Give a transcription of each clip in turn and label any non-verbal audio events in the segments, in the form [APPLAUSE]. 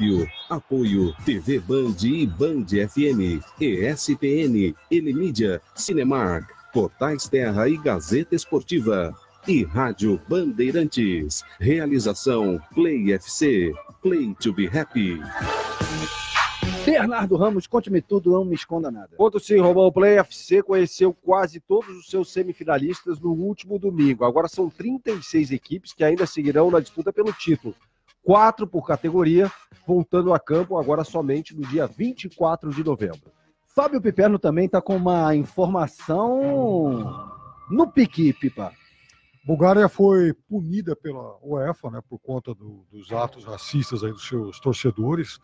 Núcleo. Apoio TV Band e Band FM, ESPN, Enemídia, Cinemark, Portais Terra e Gazeta Esportiva. E Rádio Bandeirantes. Realização Play FC. Play to be happy. Bernardo Ramos, conte-me tudo, não me esconda nada. Quando se roubou o Play FC, conheceu quase todos os seus semifinalistas no último domingo. Agora são 36 equipes que ainda seguirão na disputa pelo título quatro por categoria, voltando a campo agora somente no dia 24 de novembro. Fábio Piperno também está com uma informação no pique, Pipa. Bulgária foi punida pela UEFA, né, por conta do, dos atos racistas aí dos seus torcedores.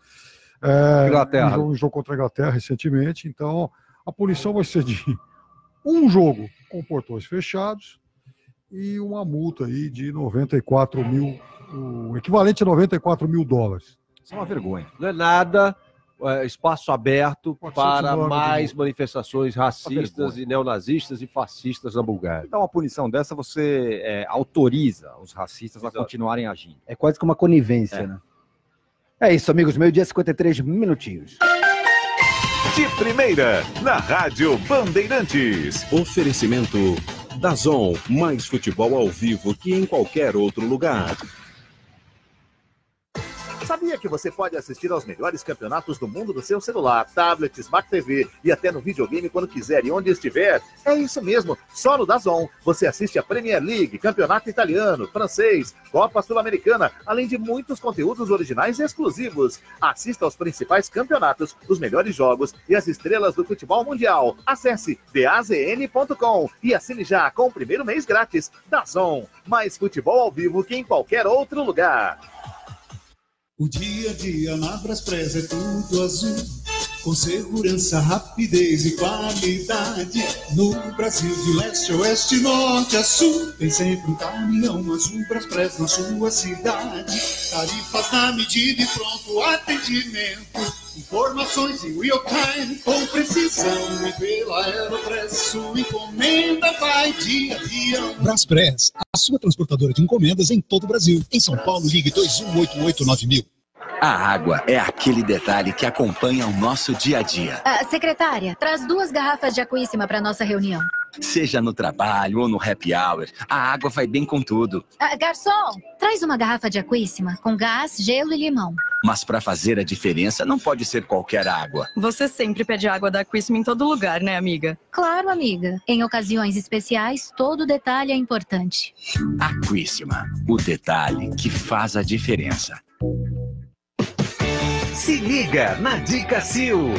É, Inglaterra. Um jogo, jogo contra a Inglaterra recentemente. Então, a punição vai ser de um jogo com portões fechados, e uma multa aí de 94 mil, o equivalente a 94 mil dólares. Isso é uma vergonha. Não é nada, é espaço aberto para mais manifestações racistas e neonazistas e fascistas na Bulgária. Dá uma punição dessa, você é, autoriza os racistas Exato. a continuarem agindo. É quase que uma conivência, é. né? É isso, amigos. Meio dia 53 minutinhos. De primeira, na Rádio Bandeirantes. Oferecimento Dazon, mais futebol ao vivo que em qualquer outro lugar. Sabia que você pode assistir aos melhores campeonatos do mundo no seu celular, tablet, Smart TV e até no videogame quando quiser e onde estiver? É isso mesmo, só no Dazon você assiste a Premier League, Campeonato Italiano, Francês, Copa Sul-Americana, além de muitos conteúdos originais exclusivos. Assista aos principais campeonatos, os melhores jogos e as estrelas do futebol mundial. Acesse dazn.com e assine já com o primeiro mês grátis. Dazon, mais futebol ao vivo que em qualquer outro lugar. O dia a dia na Braspress é tudo azul. Com segurança, rapidez e qualidade. No Brasil de leste, oeste, norte a sul. Tem sempre um caminhão azul para express na sua cidade. Tarifas na medida e pronto atendimento. Informações em real time, com precisão. E pela Aeropress, sua encomenda vai dia avião. Braspress, a sua transportadora de encomendas em todo o Brasil. Em São Paulo, ligue 21889000. A água é aquele detalhe que acompanha o nosso dia a dia. Ah, secretária, traz duas garrafas de aquíssima para nossa reunião. Seja no trabalho ou no happy hour, a água vai bem com tudo. Ah, garçom, traz uma garrafa de aquíssima com gás, gelo e limão. Mas para fazer a diferença, não pode ser qualquer água. Você sempre pede água da Aquíssima em todo lugar, né, amiga? Claro, amiga. Em ocasiões especiais, todo detalhe é importante. Aquíssima, o detalhe que faz a diferença. Se liga na Dica Sil.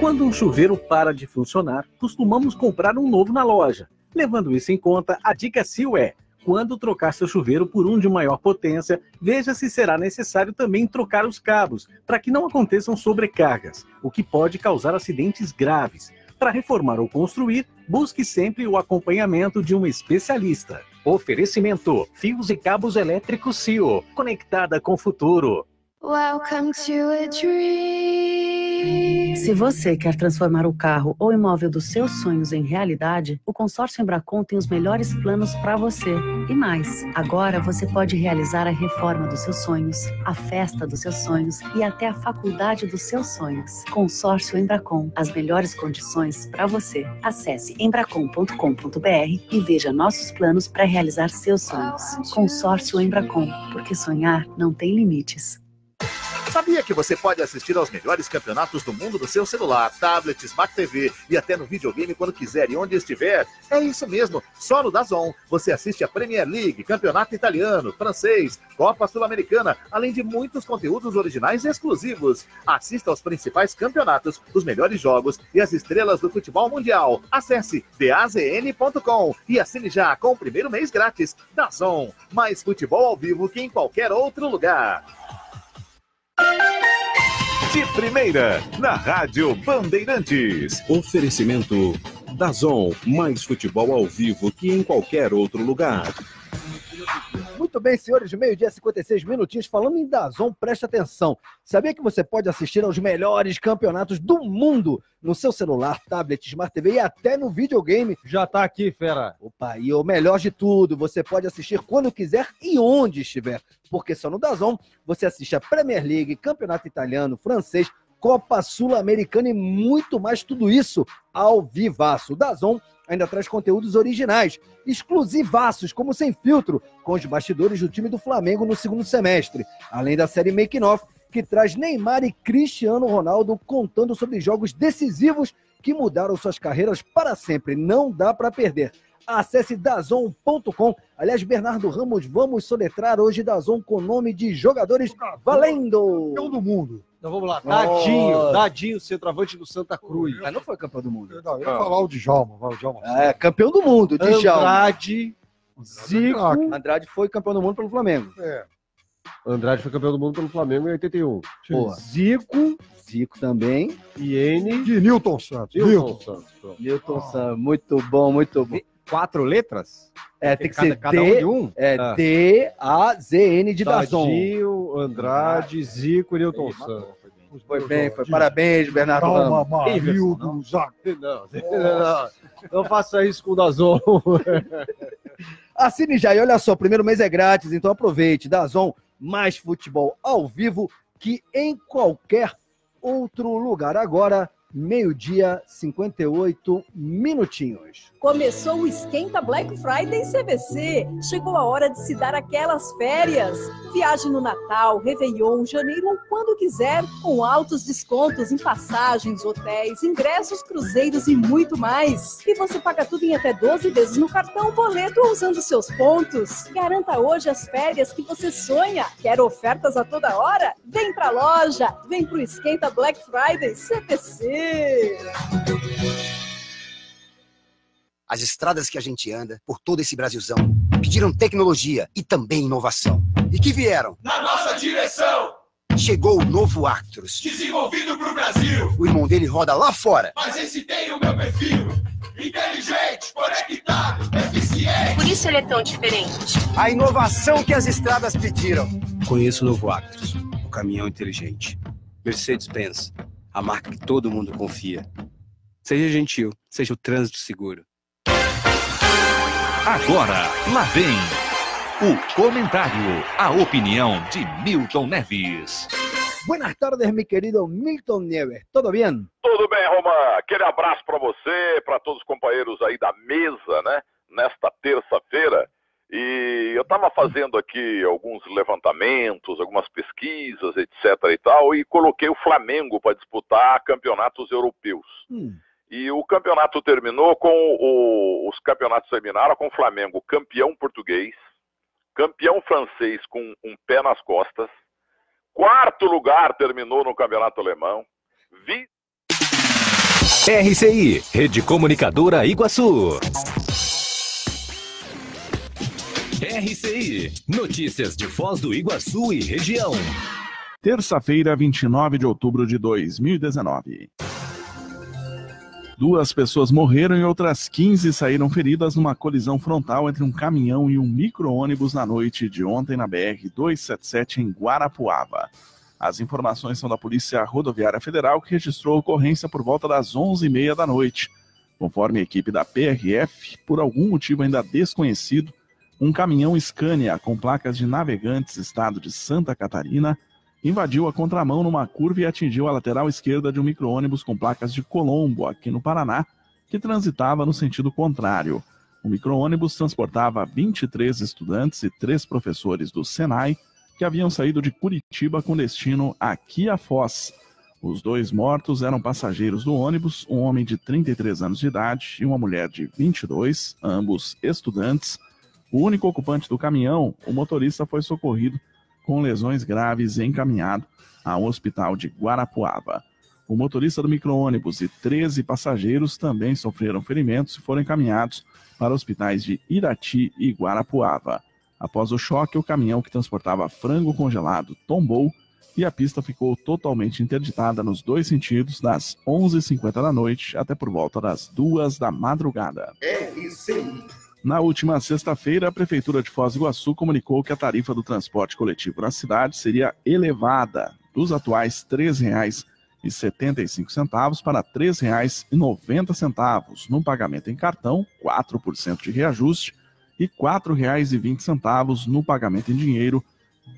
Quando um chuveiro para de funcionar, costumamos comprar um novo na loja. Levando isso em conta, a Dica Sil é: quando trocar seu chuveiro por um de maior potência, veja se será necessário também trocar os cabos, para que não aconteçam sobrecargas, o que pode causar acidentes graves. Para reformar ou construir, busque sempre o acompanhamento de um especialista. Oferecimento: Fios e Cabos Elétricos CIO, conectada com o futuro. Welcome to a dream. Se você quer transformar o carro ou imóvel dos seus sonhos em realidade, o consórcio Embracon tem os melhores planos para você. E mais, agora você pode realizar a reforma dos seus sonhos, a festa dos seus sonhos e até a faculdade dos seus sonhos. Consórcio Embracon, as melhores condições para você. Acesse embracon.com.br e veja nossos planos para realizar seus sonhos. Consórcio Embracon, porque sonhar não tem limites. Sabia que você pode assistir aos melhores campeonatos do mundo no seu celular, tablet, Smart TV e até no videogame quando quiser e onde estiver? É isso mesmo, só no Dazon você assiste a Premier League, Campeonato Italiano, Francês, Copa Sul-Americana, além de muitos conteúdos originais exclusivos. Assista aos principais campeonatos, os melhores jogos e as estrelas do futebol mundial. Acesse dazn.com e assine já com o primeiro mês grátis. Dazon, mais futebol ao vivo que em qualquer outro lugar. De primeira, na Rádio Bandeirantes. Oferecimento da Zom mais futebol ao vivo que em qualquer outro lugar. Muito bem, senhores, meio-dia, 56 minutinhos. Falando em Dazon, presta atenção. Sabia que você pode assistir aos melhores campeonatos do mundo no seu celular, tablet, Smart TV e até no videogame? Já tá aqui, fera. Opa, e o melhor de tudo, você pode assistir quando quiser e onde estiver. Porque só no Dazon você assiste a Premier League, Campeonato Italiano, Francês, Copa Sul-Americana e muito mais, tudo isso ao vivaço. da Dazon ainda traz conteúdos originais, exclusivaços, como Sem Filtro, com os bastidores do time do Flamengo no segundo semestre, além da série Making Off, que traz Neymar e Cristiano Ronaldo contando sobre jogos decisivos que mudaram suas carreiras para sempre. Não dá para perder acesse dazon.com. Aliás, Bernardo Ramos, vamos soletrar hoje Dazon com o nome de jogadores valendo! Campeão do mundo. Então vamos lá, Dadinho, oh. Dadinho, centroavante do Santa Cruz. Mas não foi campeão do mundo. Não, eu ia falar o Djalma, o Djalma. É, campeão do mundo, Djalma. Andrade, é Zico. Andrade foi campeão do mundo pelo Flamengo. É. Andrade foi campeão do mundo pelo Flamengo em 81. Boa. Zico. Zico também. N. De Newton Santos. Newton, Newton Santos. Newton ah. Santos. Muito bom, muito bom quatro letras? É, tem que cada, ser cada D, um de um? É, ah. D, A, Z, N de Dazon. Tadinho, Andrade, Zico e Nilton Santos. Foi bem, foi. Parabéns, Bernardo Calma, Ramos. Marildo, Não, [LAUGHS] Não, não, não faça isso com o Dazon. [LAUGHS] Assine já. E olha só, primeiro mês é grátis, então aproveite. Dazon, mais futebol ao vivo que em qualquer outro lugar. Agora, meio-dia, 58 minutinhos. Começou o Esquenta Black Friday CVC. Chegou a hora de se dar aquelas férias. Viaje no Natal, Réveillon, janeiro ou quando quiser, com altos descontos em passagens, hotéis, ingressos, cruzeiros e muito mais. E você paga tudo em até 12 vezes no cartão, boleto ou usando seus pontos. Garanta hoje as férias que você sonha. Quer ofertas a toda hora? Vem pra loja, vem pro Esquenta Black Friday CVC. As estradas que a gente anda por todo esse Brasilzão pediram tecnologia e também inovação. E que vieram? Na nossa direção! Chegou o novo Actros. Desenvolvido pro Brasil. O irmão dele roda lá fora. Mas esse tem o meu perfil. Inteligente, conectado, eficiente. Por isso ele é tão diferente. A inovação que as estradas pediram. Conheço o novo Actros, o caminhão inteligente. Mercedes-Benz, a marca que todo mundo confia. Seja gentil, seja o trânsito seguro. Agora, lá vem o comentário, a opinião de Milton Neves. Buenas tardes, meu querido Milton Neves. Tudo bem? Tudo bem, Romã. Aquele abraço para você, para todos os companheiros aí da mesa, né? Nesta terça-feira. E eu estava fazendo aqui alguns levantamentos, algumas pesquisas, etc. e tal, e coloquei o Flamengo para disputar campeonatos europeus. Hum. E o campeonato terminou com o, os campeonatos terminaram com o Flamengo campeão português, campeão francês com um pé nas costas, quarto lugar terminou no campeonato alemão, vi... RCI, Rede Comunicadora Iguaçu. RCI, notícias de Foz do Iguaçu e região. Terça-feira, 29 de outubro de 2019. Duas pessoas morreram e outras 15 saíram feridas numa colisão frontal entre um caminhão e um micro-ônibus na noite de ontem na BR-277 em Guarapuava. As informações são da Polícia Rodoviária Federal, que registrou a ocorrência por volta das 11h30 da noite. Conforme a equipe da PRF, por algum motivo ainda desconhecido, um caminhão Scania com placas de navegantes, estado de Santa Catarina, invadiu a contramão numa curva e atingiu a lateral esquerda de um micro-ônibus com placas de Colombo, aqui no Paraná, que transitava no sentido contrário. O micro-ônibus transportava 23 estudantes e três professores do Senai que haviam saído de Curitiba com destino aqui a Foz. Os dois mortos eram passageiros do ônibus, um homem de 33 anos de idade e uma mulher de 22, ambos estudantes, o único ocupante do caminhão, o motorista foi socorrido com lesões graves e encaminhado ao hospital de Guarapuava. O motorista do micro-ônibus e 13 passageiros também sofreram ferimentos e foram encaminhados para hospitais de Irati e Guarapuava. Após o choque, o caminhão que transportava frango congelado tombou e a pista ficou totalmente interditada nos dois sentidos das 11h50 da noite até por volta das 2 da madrugada. É isso aí. Na última sexta-feira, a Prefeitura de Foz do Iguaçu comunicou que a tarifa do transporte coletivo na cidade seria elevada dos atuais R$ 3,75 para R$ 3,90, no pagamento em cartão, 4% de reajuste, e R$ 4,20 no pagamento em dinheiro,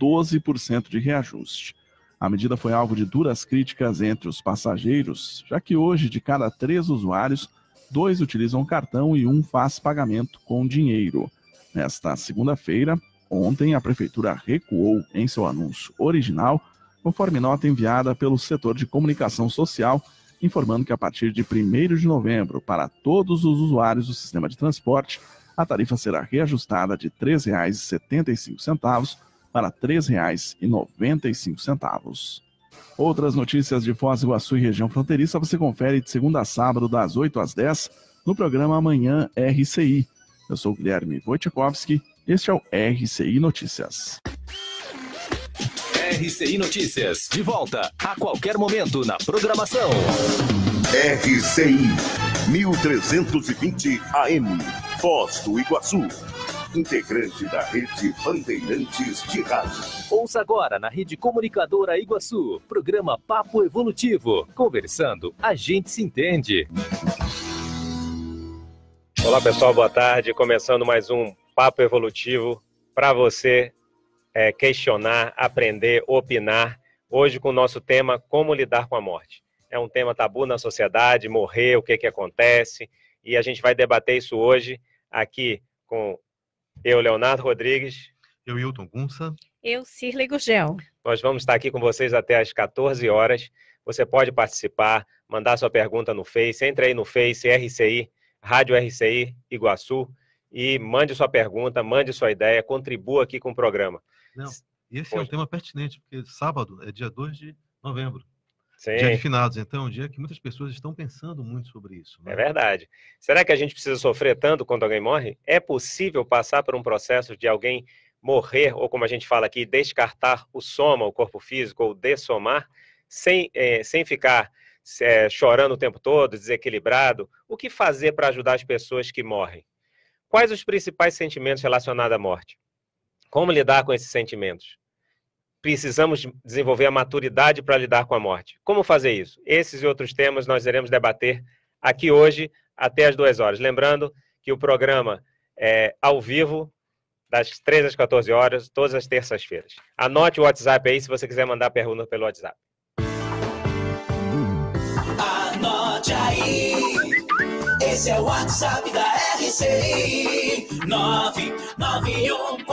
12% de reajuste. A medida foi alvo de duras críticas entre os passageiros, já que hoje, de cada três usuários, dois utilizam cartão e um faz pagamento com dinheiro. Nesta segunda-feira, ontem, a prefeitura recuou em seu anúncio original, conforme nota enviada pelo setor de comunicação social, informando que a partir de 1 de novembro, para todos os usuários do sistema de transporte, a tarifa será reajustada de R$ 3,75 para R$ 3,95. Outras notícias de Foz do Iguaçu e região fronteiriça você confere de segunda a sábado, das 8 às 10, no programa Amanhã RCI. Eu sou Guilherme Wojciechowski, este é o RCI Notícias. RCI Notícias, de volta a qualquer momento na programação. RCI 1320 AM, Foz do Iguaçu integrante da Rede Bandeirantes de Rádio. Ouça agora na Rede Comunicadora Iguaçu, programa Papo Evolutivo. Conversando, a gente se entende. Olá pessoal, boa tarde. Começando mais um Papo Evolutivo para você é, questionar, aprender, opinar. Hoje com o nosso tema Como lidar com a morte. É um tema tabu na sociedade, morrer, o que, que acontece. E a gente vai debater isso hoje aqui com eu, Leonardo Rodrigues. Eu, Hilton Gunça. Eu, Cirlei Gurgel. Nós vamos estar aqui com vocês até às 14 horas. Você pode participar, mandar sua pergunta no Face. Entre aí no Face, RCI, Rádio RCI Iguaçu, e mande sua pergunta, mande sua ideia, contribua aqui com o programa. Não, esse é um tema pertinente, porque sábado é dia 2 de novembro. Sim. Dia de finados, então, um dia que muitas pessoas estão pensando muito sobre isso. É né? É verdade. Será que a gente precisa sofrer tanto quando alguém morre? É possível passar por um processo de alguém morrer, ou como a gente fala aqui, descartar o soma, o corpo físico, ou dessomar, sem, é, sem ficar é, chorando o tempo todo, desequilibrado? O que fazer para ajudar as pessoas que morrem? Quais os principais sentimentos relacionados à morte? Como lidar com esses sentimentos? precisamos desenvolver a maturidade para lidar com a morte. Como fazer isso? Esses e outros temas nós iremos debater aqui hoje até as duas horas. Lembrando que o programa é ao vivo, das 3 às 14 horas, todas as terças-feiras. Anote o WhatsApp aí se você quiser mandar pergunta pelo WhatsApp. Anote aí, esse é o WhatsApp da RCI, 991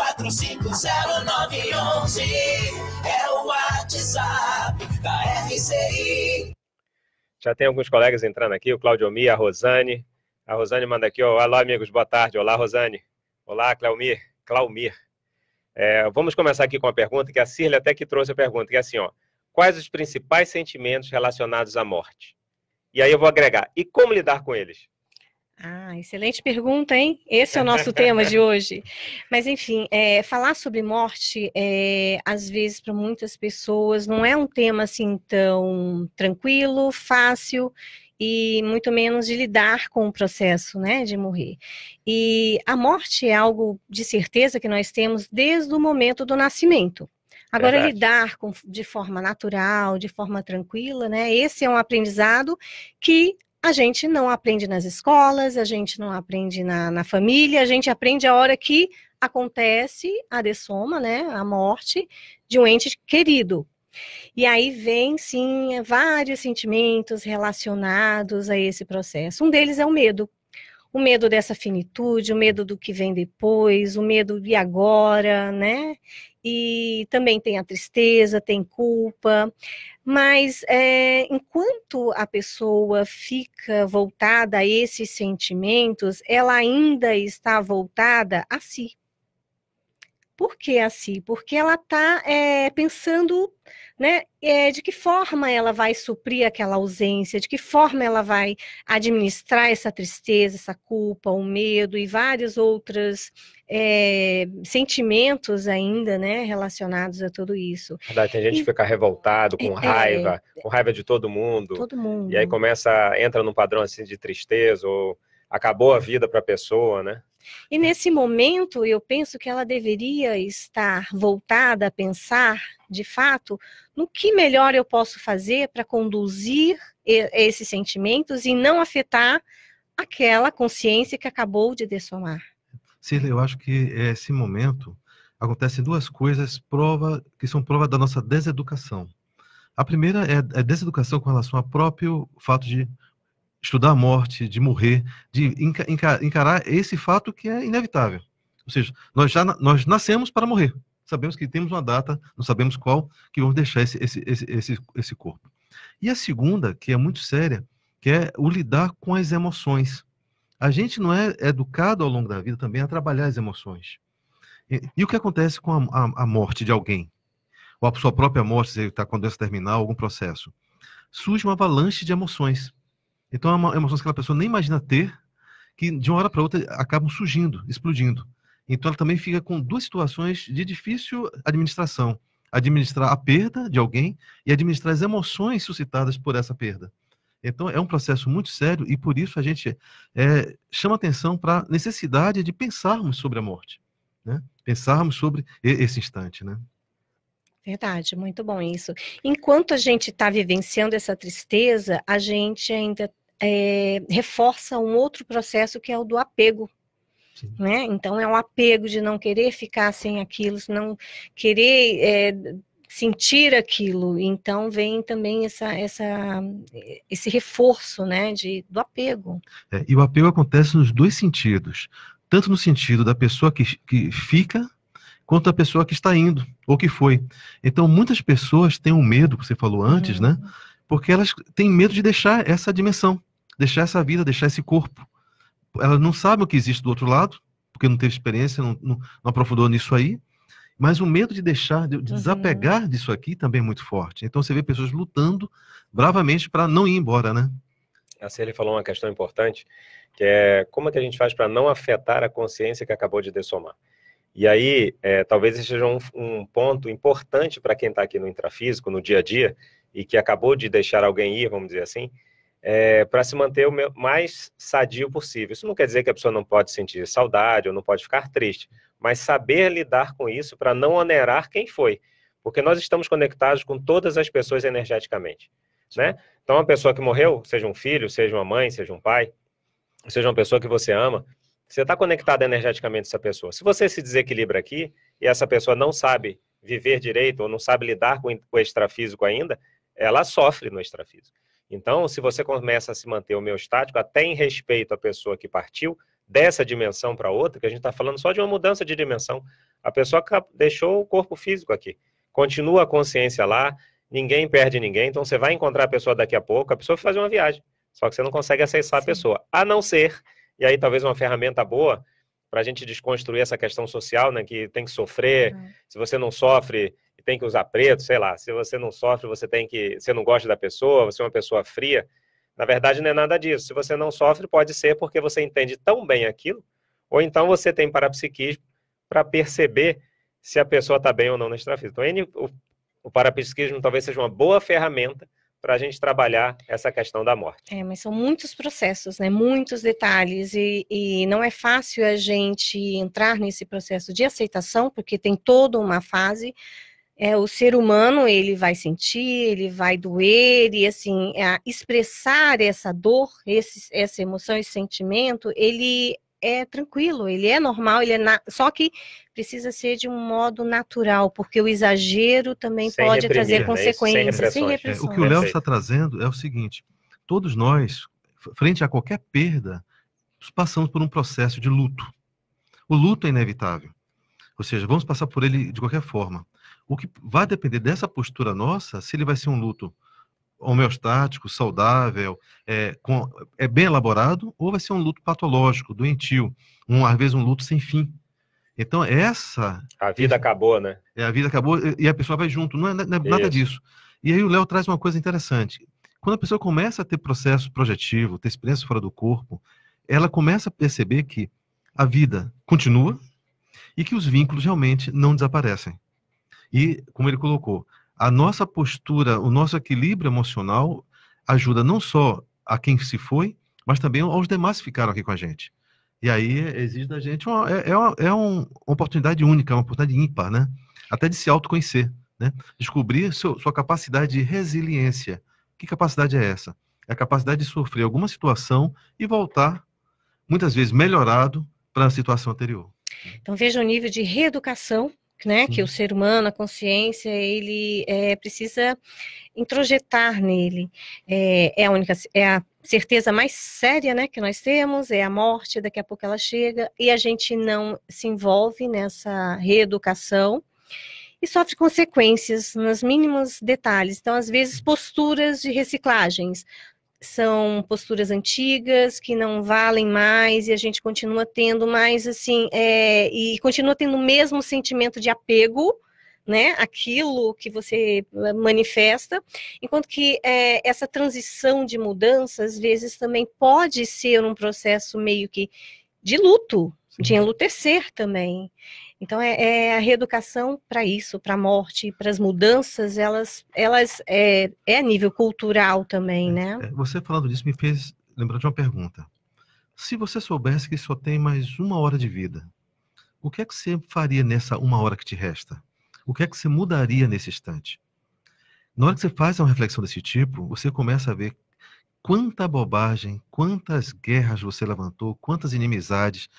é o WhatsApp da RCI. Já tem alguns colegas entrando aqui, o Claudio Mia, a Rosane. A Rosane manda aqui, ó, olá amigos, boa tarde. Olá, Rosane. Olá, Claumir. Claumir. É, vamos começar aqui com uma pergunta que a Cirle até que trouxe a pergunta, que é assim, ó. Quais os principais sentimentos relacionados à morte? E aí eu vou agregar. E como lidar com eles? Ah, excelente pergunta, hein? Esse é o nosso tema de [LAUGHS] hoje. Mas, enfim, é, falar sobre morte, é, às vezes, para muitas pessoas, não é um tema assim tão tranquilo, fácil e muito menos de lidar com o processo, né, de morrer. E a morte é algo de certeza que nós temos desde o momento do nascimento. Agora, Verdade. lidar com, de forma natural, de forma tranquila, né? Esse é um aprendizado que a gente não aprende nas escolas, a gente não aprende na, na família, a gente aprende a hora que acontece a dessoma, né, a morte de um ente querido. E aí vem, sim, vários sentimentos relacionados a esse processo. Um deles é o medo o medo dessa finitude, o medo do que vem depois, o medo de agora, né? E também tem a tristeza, tem culpa, mas é, enquanto a pessoa fica voltada a esses sentimentos, ela ainda está voltada a si. Por que assim? Porque ela está é, eh, pensando né, é, de que forma ela vai suprir aquela ausência, de que forma ela vai administrar essa tristeza, essa culpa, o medo e vários outros é, eh, sentimentos ainda né, relacionados a tudo isso. Verdade, tem gente e, que fica revoltado, com é, raiva, com raiva de todo mundo. Todo mundo. E aí começa, entra num padrão assim de tristeza ou acabou a vida para a pessoa, né? E nesse momento, eu penso que ela deveria estar voltada a pensar, de fato, no que melhor eu posso fazer para conduzir esses sentimentos e não afetar aquela consciência que acabou de dessomar. Cirla, eu acho que esse momento acontecem duas coisas prova que são prova da nossa deseducação. A primeira é a é deseducação com relação ao próprio fato de estudar a morte, de morrer, de encarar esse fato que é inevitável. Ou seja, nós já nós nascemos para morrer. Sabemos que temos uma data, não sabemos qual, que vamos deixar esse, esse, esse, esse, corpo. E a segunda, que é muito séria, que é o lidar com as emoções. A gente não é educado ao longo da vida também a trabalhar as emoções. E, e o que acontece com a, a, a morte de alguém? Ou a sua própria morte, se ele está com doença terminal, algum processo? Surge uma avalanche de emoções então, é uma é emoções que aquela pessoa nem imagina ter, que de uma hora para outra acabam surgindo, explodindo. Então, ela também fica com duas situações de difícil administração: administrar a perda de alguém e administrar as emoções suscitadas por essa perda. Então, é um processo muito sério e por isso a gente é, chama atenção para a necessidade de pensarmos sobre a morte, né? pensarmos sobre esse instante. Né? Verdade, muito bom isso. Enquanto a gente está vivenciando essa tristeza, a gente ainda é, reforça um outro processo que é o do apego. Né? Então é um apego de não querer ficar sem aquilo, não querer é, sentir aquilo. Então vem também essa, essa, esse reforço né, de, do apego. É, e o apego acontece nos dois sentidos. Tanto no sentido da pessoa que, que fica quanto a pessoa que está indo ou que foi. Então, muitas pessoas têm um medo, que você falou antes, uhum. né? Porque elas têm medo de deixar essa dimensão deixar essa vida, deixar esse corpo. Ela não sabe o que existe do outro lado, porque não teve experiência, não, não, não aprofundou nisso aí. Mas o medo de deixar, de, de uhum. desapegar disso aqui também é muito forte. Então você vê pessoas lutando bravamente para não ir embora, né? A ele falou uma questão importante, que é como é que a gente faz para não afetar a consciência que acabou de dessomar. E aí, é, talvez esse seja um, um ponto importante para quem está aqui no intrafísico, no dia a dia, e que acabou de deixar alguém ir, vamos dizer assim, é, para se manter o mais sadio possível. Isso não quer dizer que a pessoa não pode sentir saudade ou não pode ficar triste, mas saber lidar com isso para não onerar quem foi, porque nós estamos conectados com todas as pessoas energeticamente, né? Então, uma pessoa que morreu, seja um filho, seja uma mãe, seja um pai, seja uma pessoa que você ama, você está conectado energeticamente com essa pessoa. Se você se desequilibra aqui e essa pessoa não sabe viver direito ou não sabe lidar com o extrafísico ainda, ela sofre no extrafísico. Então, se você começa a se manter homeostático, até em respeito à pessoa que partiu, dessa dimensão para outra, que a gente está falando só de uma mudança de dimensão, a pessoa deixou o corpo físico aqui, continua a consciência lá, ninguém perde ninguém, então você vai encontrar a pessoa daqui a pouco, a pessoa vai fazer uma viagem, só que você não consegue acessar Sim. a pessoa, a não ser, e aí talvez uma ferramenta boa para a gente desconstruir essa questão social, né, que tem que sofrer, uhum. se você não sofre, que tem que usar preto, sei lá, se você não sofre, você tem que, você não gosta da pessoa, você é uma pessoa fria. Na verdade, não é nada disso. Se você não sofre, pode ser porque você entende tão bem aquilo, ou então você tem parapsiquismo para perceber se a pessoa está bem ou não na extrafísica. Então, o, o parapsiquismo talvez seja uma boa ferramenta para a gente trabalhar essa questão da morte. É, mas são muitos processos, né? Muitos detalhes e, e não é fácil a gente entrar nesse processo de aceitação, porque tem toda uma fase é, o ser humano ele vai sentir, ele vai doer e assim é, expressar essa dor, esse, essa emoção, esse sentimento, ele é tranquilo, ele é normal, ele é na... só que precisa ser de um modo natural, porque o exagero também sem pode trazer né? consequências. Sem, sem né? é, o que o Léo está trazendo é o seguinte: todos nós, frente a qualquer perda, passamos por um processo de luto. O luto é inevitável, ou seja, vamos passar por ele de qualquer forma. O que vai depender dessa postura nossa, se ele vai ser um luto homeostático, saudável, é, com, é bem elaborado, ou vai ser um luto patológico, doentio, um, às vezes um luto sem fim. Então, essa. A vida acabou, né? É, a vida acabou e a pessoa vai junto, não é, não é nada disso. E aí o Léo traz uma coisa interessante. Quando a pessoa começa a ter processo projetivo, ter experiência fora do corpo, ela começa a perceber que a vida continua e que os vínculos realmente não desaparecem. E, como ele colocou, a nossa postura, o nosso equilíbrio emocional ajuda não só a quem se foi, mas também aos demais que ficaram aqui com a gente. E aí é, exige da gente uma, é, é uma, é uma oportunidade única, uma oportunidade ímpar, né? Até de se autoconhecer, né? Descobrir seu, sua capacidade de resiliência. Que capacidade é essa? É a capacidade de sofrer alguma situação e voltar, muitas vezes melhorado, para a situação anterior. Então veja o nível de reeducação né? Que o uhum. ser humano, a consciência, ele é, precisa introjetar nele. É, é, a única, é a certeza mais séria, né, que nós temos, é a morte, daqui a pouco ela chega, e a gente não se envolve nessa reeducação e sofre consequências nos mínimos detalhes. Então, às vezes, posturas de reciclagens são posturas antigas que não valem mais e a gente continua tendo mais assim é, e continua tendo o mesmo sentimento de apego né aquilo que você eh, manifesta enquanto que é, essa transição de mudança às vezes também pode ser um processo meio que de luto de enlutecer também então, é, é a reeducação para isso, para a morte, para as mudanças, elas, elas é, é a nível cultural também, é, né? É, você falando disso me fez lembrar de uma pergunta. Se você soubesse que só tem mais uma hora de vida, o que é que você faria nessa uma hora que te resta? O que é que você mudaria nesse instante? Na hora que você faz uma reflexão desse tipo, você começa a ver quanta bobagem, quantas guerras você levantou, quantas inimizades,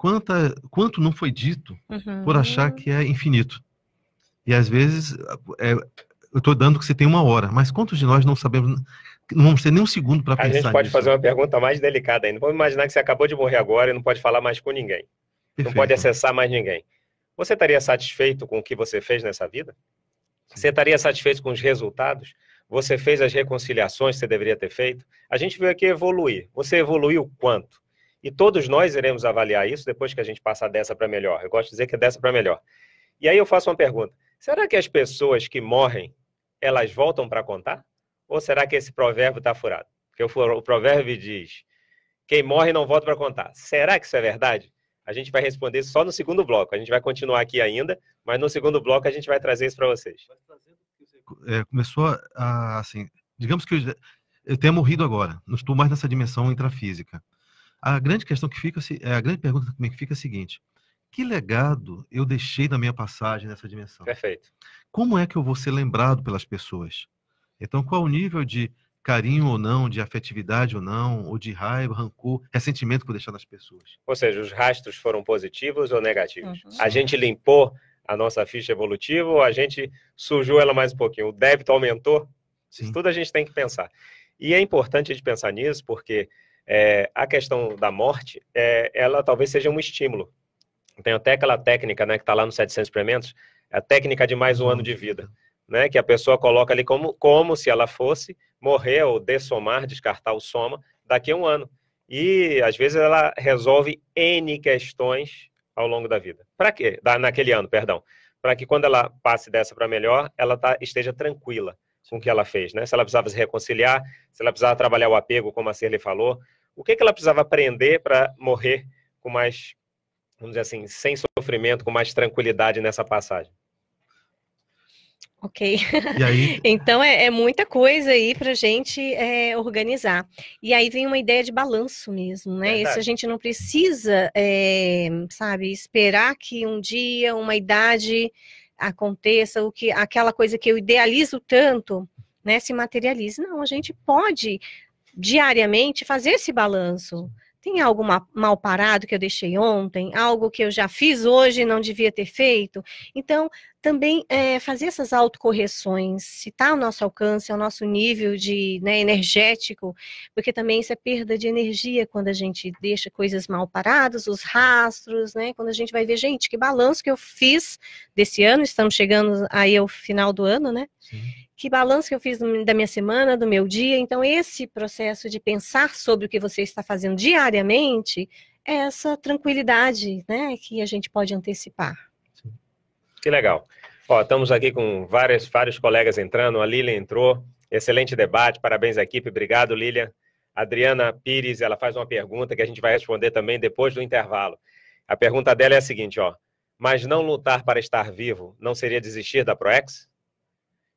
quanta, quanto não foi dito uhum. por achar que é infinito. E às vezes, é, eu estou dando que você tem uma hora, mas quantos de nós não sabemos, não vamos ter nem um segundo para pensar A gente pode nisso. fazer uma pergunta mais delicada ainda. Vamos imaginar que você acabou de morrer agora e não pode falar mais com ninguém. Perfeito. Não pode acessar mais ninguém. Você estaria satisfeito com o que você fez nessa vida? Você estaria satisfeito com os resultados? Você fez as reconciliações que você deveria ter feito? A gente veio aqui evoluir. Você evoluiu quanto? E todos nós iremos avaliar isso depois que a gente passar dessa para melhor. Eu gosto de dizer que é dessa para melhor. E aí eu faço uma pergunta: será que as pessoas que morrem elas voltam para contar? Ou será que esse provérbio está furado? Porque o provérbio diz: quem morre não volta para contar. Será que isso é verdade? A gente vai responder só no segundo bloco. A gente vai continuar aqui ainda, mas no segundo bloco a gente vai trazer isso para vocês. É, começou a, assim, digamos que eu, eu tenha morrido agora, não estou mais nessa dimensão intrafísica. A grande questão que fica, é, a grande pergunta que fica é a seguinte: que legado eu deixei na minha passagem nessa dimensão? Perfeito. Como é que eu vou ser lembrado pelas pessoas? Então, qual o nível de carinho ou não, de afetividade ou não, ou de raiva, rancor, ressentimento que eu deixar nas pessoas? Ou seja, os rastros foram positivos ou negativos? Uhum. A gente limpou a nossa ficha evolutiva ou a gente sujou ela mais um pouquinho? O débito aumentou? Sim. Isso tudo a gente tem que pensar. E é importante a gente pensar nisso porque é, a questão da morte, é, ela talvez seja um estímulo. Tem até aquela técnica né, que está lá nos 700 experimentos, é a técnica de mais um ano de vida, né, que a pessoa coloca ali como, como se ela fosse morrer ou dessomar, descartar o soma, daqui a um ano. E, às vezes, ela resolve N questões ao longo da vida. Para quê? Da, naquele ano, perdão. Para que quando ela passe dessa para melhor, ela tá, esteja tranquila com o que ela fez, né? Se ela precisava se reconciliar, se ela precisava trabalhar o apego, como a Cirle falou, o que, que ela precisava aprender para morrer com mais, vamos dizer assim, sem sofrimento, com mais tranquilidade nessa passagem? Ok. [LAUGHS] então é, é, muita coisa aí para gente é, organizar. E aí vem uma ideia de balanço mesmo, né? Verdade. a gente não precisa, é, sabe, esperar que um dia uma idade aconteça, o que aquela coisa que eu idealizo tanto, né, se materialize. Não, a gente pode diariamente fazer esse balanço. Tem algo mal parado que eu deixei ontem? Algo que eu já fiz hoje e não devia ter feito? Então, também é, fazer essas autocorreções, se está ao nosso alcance, ao nosso nível de né, energético, porque também isso é perda de energia quando a gente deixa coisas mal paradas, os rastros, né? Quando a gente vai ver, gente, que balanço que eu fiz desse ano, estamos chegando aí ao final do ano, né? Sim. Que balanço que eu fiz da minha semana, do meu dia. Então, esse processo de pensar sobre o que você está fazendo diariamente é essa tranquilidade, né, que a gente pode antecipar. Que legal. Ó, estamos aqui com várias, vários colegas entrando. A Lilian entrou. Excelente debate. Parabéns à equipe. Obrigado, Lilian. Adriana Pires, ela faz uma pergunta que a gente vai responder também depois do intervalo. A pergunta dela é a seguinte, ó. Mas não lutar para estar vivo não seria desistir da ProEx?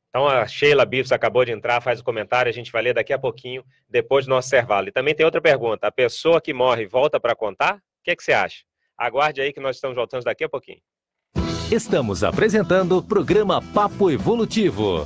Então a Sheila Biffs acabou de entrar, faz o comentário, a gente vai ler daqui a pouquinho, depois do nosso intervalo. E também tem outra pergunta. A pessoa que morre volta para contar? O que, é que você acha? Aguarde aí que nós estamos voltando daqui a pouquinho. Estamos apresentando o programa Papo Evolutivo.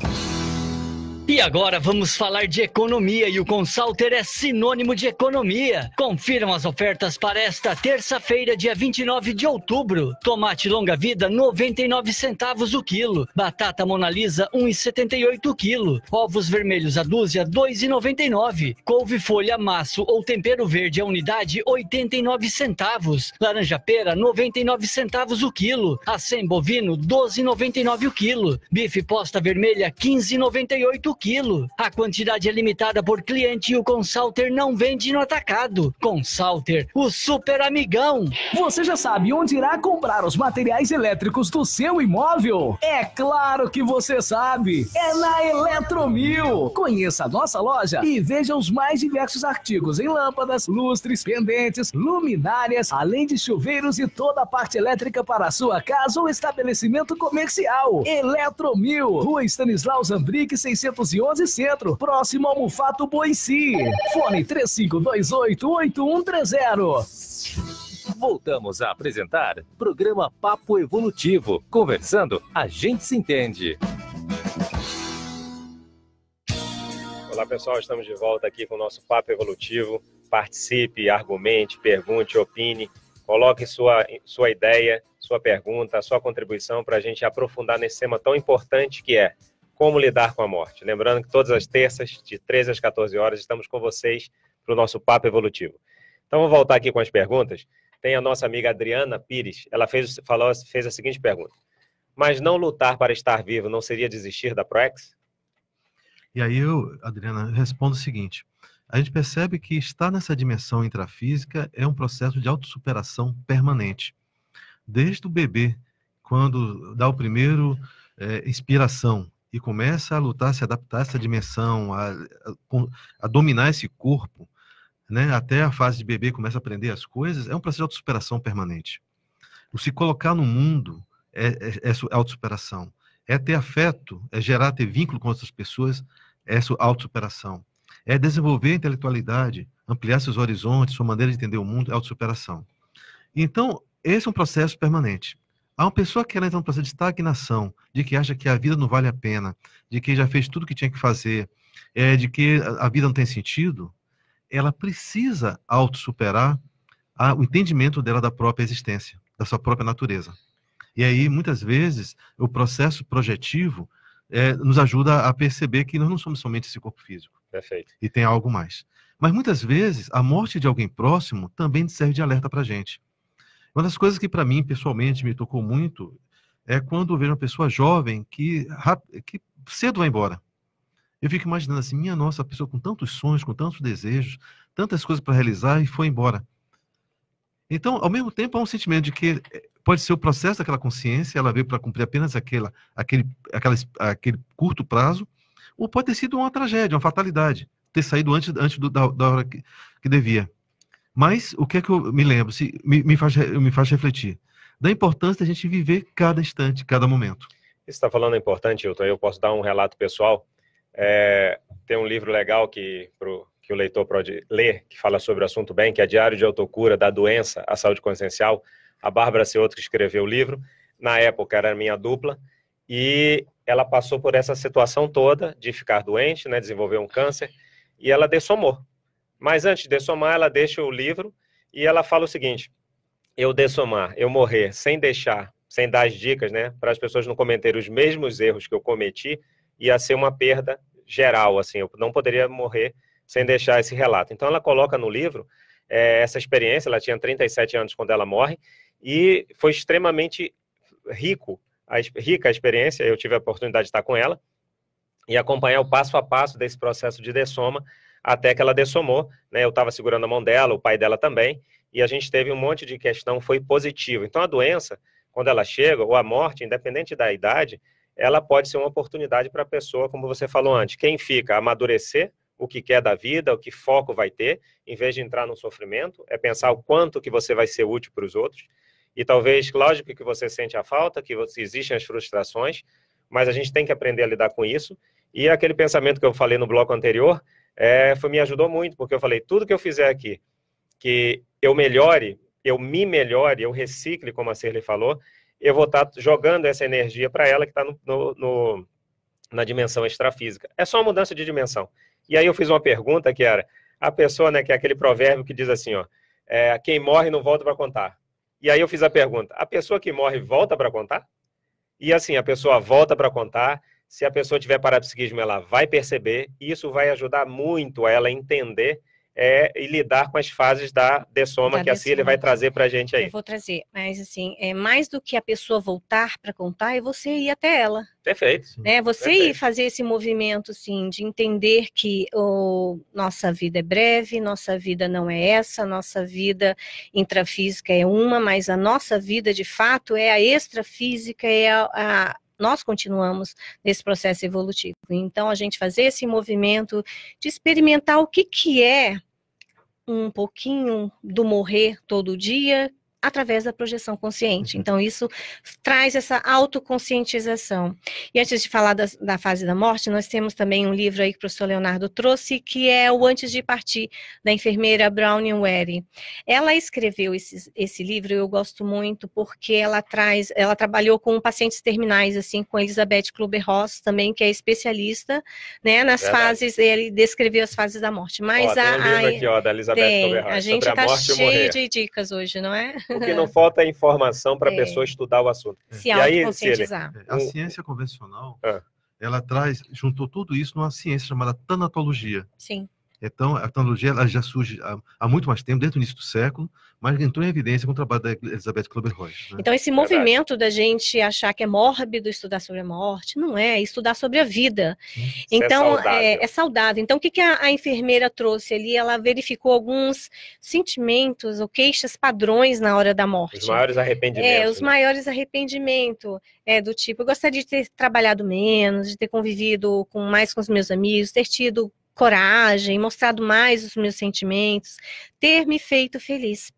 E agora vamos falar de economia e o Consalter é sinônimo de economia. Confiram as ofertas para esta terça-feira, dia 29 de outubro. Tomate longa vida 99 centavos o quilo, batata monalisa 1,78 o quilo, ovos vermelhos a dúzia 2,99, couve folha maço ou tempero verde a unidade 89 centavos, laranja pera 99 centavos o quilo, acém bovino 12,99 o quilo, bife posta vermelha 15,98 o quilo. A quantidade é limitada por cliente e o Consalter não vende no atacado. Consalter, o super amigão. Você já sabe onde irá comprar os materiais elétricos do seu imóvel? É claro que você sabe. É na Eletromil. Conheça a nossa loja e veja os mais diversos artigos em lâmpadas, lustres, pendentes, luminárias, além de chuveiros e toda a parte elétrica para a sua casa ou estabelecimento comercial. Eletromil, Rua Stanislau Zambrick, 600 1111 Centro, próximo ao Mufato Boici. Fone 35288130. Voltamos a apresentar programa Papo Evolutivo. Conversando, a gente se entende. Olá pessoal, estamos de volta aqui com o nosso Papo Evolutivo. Participe, argumente, pergunte, opine, coloque sua, sua ideia, sua pergunta, sua contribuição para a gente aprofundar nesse tema tão importante que é como Lidar com a Morte. Lembrando que todas as terças, de 13 às 14 horas, estamos com vocês para o nosso Papo Evolutivo. Então, vou voltar aqui com as perguntas. Tem a nossa amiga Adriana Pires. Ela fez, falou, fez a seguinte pergunta: Mas não lutar para estar vivo não seria desistir da ProEx? E aí eu, Adriana, respondo o seguinte: a gente percebe que estar nessa dimensão intrafísica é um processo de autossuperação permanente. Desde o bebê, quando dá o primeiro é, inspiração, e começa a lutar, se adaptar a essa dimensão, a, a, a dominar esse corpo, né, até a fase de bebê começa a aprender as coisas, é um processo de autossuperação permanente. O se colocar no mundo é, é, é autossuperação. É ter afeto, é gerar, ter vínculo com outras pessoas, é autossuperação. É desenvolver a intelectualidade, ampliar seus horizontes, sua maneira de entender o mundo, é autossuperação. Então, esse é um processo permanente. Há uma pessoa que ela entra num processo de estagnação, de que acha que a vida não vale a pena, de que já fez tudo o que tinha que fazer, é, de que a vida não tem sentido, ela precisa autossuperar superar o entendimento dela da própria existência, da sua própria natureza. E aí, muitas vezes, o processo projetivo é, nos ajuda a perceber que nós não somos somente esse corpo físico. Perfeito. E tem algo mais. Mas muitas vezes, a morte de alguém próximo também serve de alerta para gente. Uma das coisas que para mim pessoalmente me tocou muito é quando eu vejo uma pessoa jovem que, que cedo vai embora. Eu fico imaginando assim, minha nossa, a pessoa com tantos sonhos, com tantos desejos, tantas coisas para realizar e foi embora. Então, ao mesmo tempo, há um sentimento de que eh, pode ser o processo daquela consciência, ela veio para cumprir apenas aquela, aquele, aquela, aquele curto prazo, ou pode ter sido uma tragédia, uma fatalidade, ter saído antes, antes do, da, da hora que, que devia. Mas o que é que eu me lembro? Se, me, me, faz, me faz refletir. Da importância da gente viver cada instante, cada momento. Você está falando importante, Hilton. Eu posso dar um relato pessoal. É, tem um livro legal que, pro, que o leitor pode ler, que fala sobre o assunto bem, que é Diário de Autocura da Doença à Saúde Consciencial. A Bárbara Cioto que escreveu o livro. Na época era minha dupla. E ela passou por essa situação toda de ficar doente, né, desenvolver um câncer. E ela dessomou mas antes de somar, ela deixa o livro e ela fala o seguinte: eu dessomar, eu morrer, sem deixar, sem dar as dicas, né, para as pessoas não cometerem os mesmos erros que eu cometi, ia ser uma perda geral, assim, eu não poderia morrer sem deixar esse relato. Então ela coloca no livro é, essa experiência, ela tinha 37 anos quando ela morre, e foi extremamente rico, a, rica a experiência, eu tive a oportunidade de estar com ela, e acompanhar o passo a passo desse processo de dessoma, até que ela dessomou, né? Eu estava segurando a mão dela, o pai dela também, e a gente teve um monte de questão, foi positivo. Então, a doença, quando ela chega, ou a morte, independente da idade, ela pode ser uma oportunidade para a pessoa, como você falou antes, quem fica amadurecer o que quer da vida, o que foco vai ter, em vez de entrar no sofrimento, é pensar o quanto que você vai ser útil para os outros. E talvez, lógico que você sente a falta, que você, existem as frustrações, mas a gente tem que aprender a lidar com isso. E é aquele pensamento que eu falei no bloco anterior, é, foi, me ajudou muito, porque eu falei, tudo que eu fizer aqui, que eu melhore, eu me melhore, eu recicle, como a Cirle falou, eu vou estar tá jogando essa energia para ela que está no, no, no, na dimensão extrafísica. É só uma mudança de dimensão. E aí eu fiz uma pergunta que era, a pessoa, né, que é aquele provérbio que diz assim, ó, é, quem morre não volta para contar. E aí eu fiz a pergunta, a pessoa que morre volta para contar? E assim, a pessoa volta para contar, se a pessoa tiver parapsiquismo, ela vai perceber, e isso vai ajudar muito a ela entender é, e lidar com as fases da dessoma da que a Cília vai trazer para a gente aí. Eu vou trazer, mas assim, é mais do que a pessoa voltar para contar, é você ir até ela. Perfeito. Né? Você Perfeito. ir fazer esse movimento, assim, de entender que oh, nossa vida é breve, nossa vida não é essa, nossa vida intrafísica é uma, mas a nossa vida, de fato, é a extrafísica, é a, a nós continuamos nesse processo evolutivo. Então, a gente fazer esse movimento de experimentar o que, que é um pouquinho do morrer todo dia, através da projeção consciente. Uhum. Então, isso traz essa autoconscientização. E antes de falar da fase da morte, nós temos também um livro aí que o professor Leonardo trouxe, que é o Antes de Partir, da enfermeira Brownie Ware. Ela escreveu esse, esse livro, eu gosto muito, porque ela traz, ela trabalhou com pacientes terminais, assim, com Elizabeth Kluber-Ross também, que é especialista, né, nas Verdade. fases, ele descreveu as fases da morte. Mas ó, a, um livro aqui, ó, da Elizabeth tem, a gente sobre a tá morte cheio de dicas hoje, não é? o que não falta é informação para a é. pessoa estudar o assunto. Se e aí, conscientizar. É, a ciência convencional, ah. ela traz, juntou tudo isso numa ciência chamada tanatologia. Sim. Então, a tecnologia ela já surge há, há, muito mais tempo, dentro do início do século, mas entrou em evidência com o trabalho da Elizabeth Klober-Royce. Né? Então, esse é Verdade. movimento da gente achar que é mórbido estudar sobre a morte, não é, é estudar sobre a vida. É então, é saudável. É, é saudável. Então, o que, que a, a, enfermeira trouxe ali? Ela verificou alguns sentimentos ou queixas padrões na hora da morte. Os maiores arrependimentos. É, os né? maiores arrependimentos é, do tipo, eu gostaria de ter trabalhado menos, de ter convivido com mais com os meus amigos, ter tido coragem, mostrado mais os meus sentimentos, ter me feito feliz.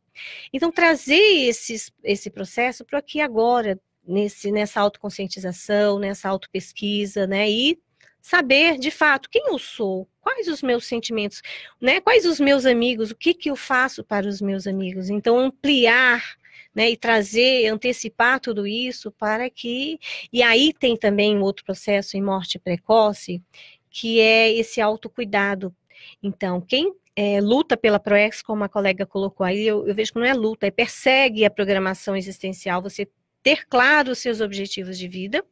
Então, trazer esses, esse processo para aqui agora, nesse, nessa autoconscientização, nessa autopesquisa, né? E saber de fato quem eu sou, quais os meus sentimentos, né? Quais os meus amigos, o que, que eu faço para os meus amigos. Então, ampliar né, e trazer, antecipar tudo isso para que. E aí tem também um outro processo em morte precoce, que é esse autocuidado. Então, quem é, luta pela ProEx, como a colega colocou aí, eu, eu vejo que não é luta, é persegue a programação existencial, você ter claro os seus objetivos de vida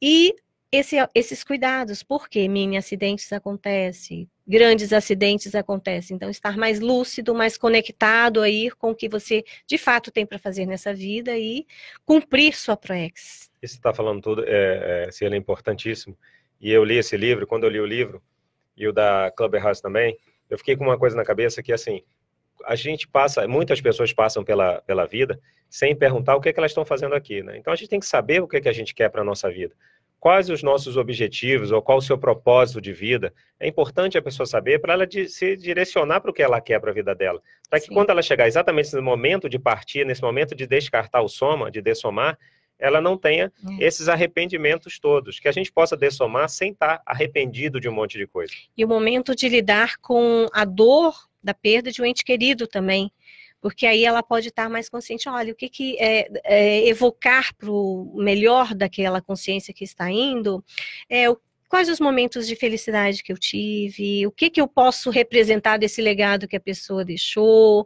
e esse, esses cuidados, porque mini acidentes acontecem, grandes acidentes acontecem. Então, estar mais lúcido, mais conectado aí com o que você de fato tem para fazer nessa vida e cumprir sua proex. Isso está falando tudo, é, é, é importantíssimo e eu li esse livro, quando eu li o livro, e o da Clubhouse também, eu fiquei com uma coisa na cabeça que, assim, a gente passa, muitas pessoas passam pela, pela vida sem perguntar o que, é que elas estão fazendo aqui, né? Então a gente tem que saber o que, é que a gente quer para a nossa vida. Quais os nossos objetivos ou qual o seu propósito de vida? É importante a pessoa saber para ela de, se direcionar para o que ela quer para a vida dela. Para que Sim. quando ela chegar exatamente nesse momento de partir, nesse momento de descartar o soma, de dessomar, ela não tenha hum. esses arrependimentos todos, que a gente possa dessomar sem estar tá arrependido de um monte de coisa. E o momento de lidar com a dor da perda de um ente querido também, porque aí ela pode estar mais consciente, olha, o que, que é, é evocar para o melhor daquela consciência que está indo, é, o, quais os momentos de felicidade que eu tive, o que, que eu posso representar desse legado que a pessoa deixou,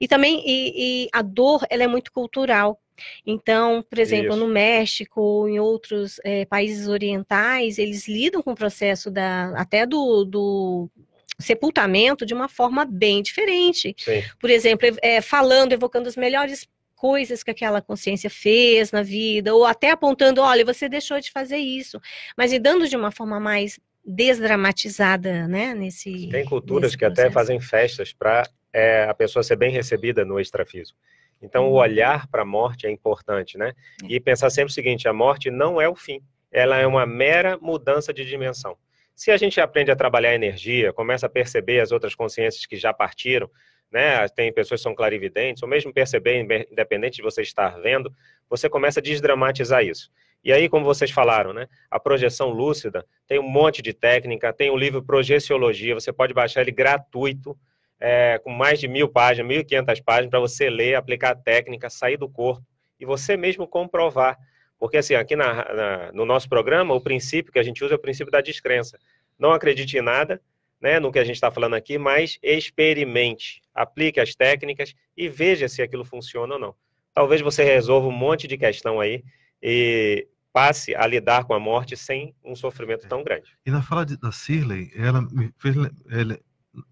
e também e, e a dor, ela é muito cultural, então, por exemplo, Isso. no México ou em outros é, países orientais, eles lidam com o processo da, até do, do sepultamento de uma forma bem diferente. Sim. Por exemplo, é, falando, evocando as melhores coisas que aquela consciência fez na vida, ou até apontando, olha, você deixou de fazer isso, mas dando de uma forma mais desdramatizada, né, nesse Tem culturas nesse que processo. até fazem festas para é, eh, a pessoa ser bem recebida no extrafísico. Então, o uhum. olhar para a morte é importante, né? É. E pensar sempre o seguinte: a morte não é o fim, ela é uma mera mudança de dimensão. Se a gente aprende a trabalhar a energia, começa a perceber as outras consciências que já partiram, né? Tem pessoas que são clarividentes, ou mesmo perceber, independente de você estar vendo, você começa a desdramatizar isso. E aí, como vocês falaram, né? A projeção lúcida tem um monte de técnica, tem o um livro Projeciologia, você pode baixar ele gratuito é, com mais de mil páginas, 1.500 páginas, para você ler, aplicar a técnica, sair do corpo e você mesmo comprovar. Porque, assim, aqui na, na, no nosso programa, o princípio que a gente usa é o princípio da descrença. Não acredite em nada, né, no que a gente está falando aqui, mas experimente, aplique as técnicas e veja se aquilo funciona ou não. Talvez você resolva um monte de questão aí e passe a lidar com a morte sem um sofrimento tão grande. E na fala de, da Shirley, ela me fez, é,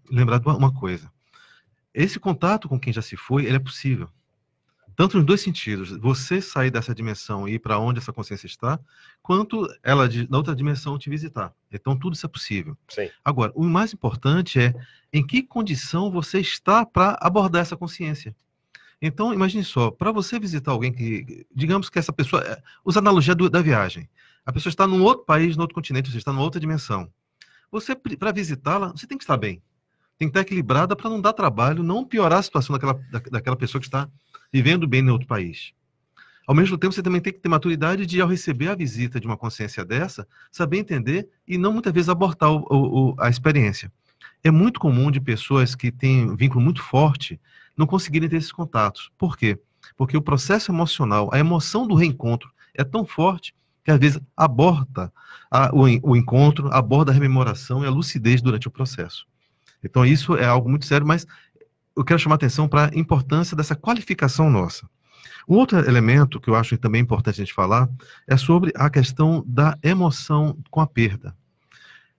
lembrar de uma coisa. Esse contato com quem já se foi, ele é possível. Tanto nos dois sentidos, você sair dessa dimensão e ir para onde essa consciência está, quanto ela na outra dimensão te visitar. Então tudo isso é possível. Sim. Agora, o mais importante é em que condição você está para abordar essa consciência. Então, imagine só, para você visitar alguém que, digamos que essa pessoa, eh, usa a analogia do, da viagem. A pessoa está num outro país, num outro continente, você está numa outra dimensão. Você, para visitá-la, você tem que estar bem tem que estar equilibrada para não dar trabalho, não piorar a situação daquela, da, daquela pessoa que está vivendo bem em outro país. Ao mesmo tempo, você também tem que ter maturidade de, ao receber a visita de uma consciência dessa, saber entender e não muitas vezes abortar o, o, a experiência. É muito comum de pessoas que têm um vínculo muito forte não conseguirem ter esses contatos. Por quê? Porque o processo emocional, a emoção do reencontro é tão forte que às vezes aborta a, o, o encontro, aborda a rememoração e a lucidez durante o processo. Então, isso é algo muito sério, mas eu quero chamar atenção para a importância dessa qualificação nossa. Um outro elemento que eu acho também importante a gente falar é sobre a questão da emoção com a perda.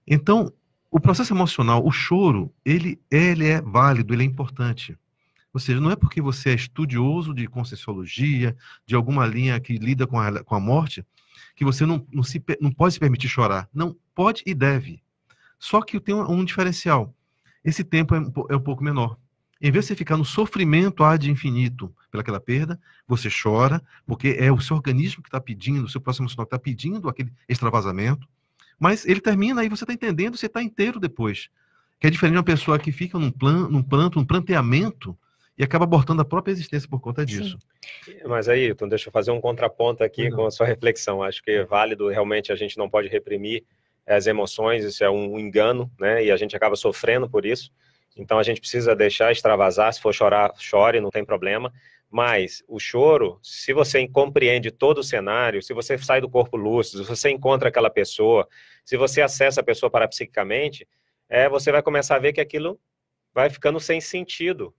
Então, o processo emocional, o choro, ele, ele é válido, ele é importante. Ou seja, não é porque você é estudioso de conscienciologia, de alguma linha que lida com a, com a morte, que você não, não, se, não pode se permitir chorar. Não pode e deve. Só que tem um diferencial esse tempo é, é um pouco menor. Em vez de você ficar no sofrimento há de infinito pelaquela perda, você chora, porque é o seu organismo que está pedindo, o seu próximo sinal que está pedindo aquele extravasamento. Mas ele termina e você está entendendo, você está inteiro depois. Que é diferente de uma pessoa que fica num, plan, num planto, num planteamento, e acaba abortando a própria existência por conta disso. Sim. Mas aí, então, deixa eu fazer um contraponto aqui não. com a sua reflexão. Acho que é válido, realmente, a gente não pode reprimir é, as emoções, isso é um engano, né? E a gente acaba sofrendo por isso. Então a gente precisa deixar extravasar, se for chorar, chore, não tem problema. Mas o choro, se você compreende todo o cenário, se você sai do corpo lúcido, se você encontra aquela pessoa, se você acessa a pessoa parapsiquicamente, é, você vai começar a ver que aquilo vai ficando sem sentido.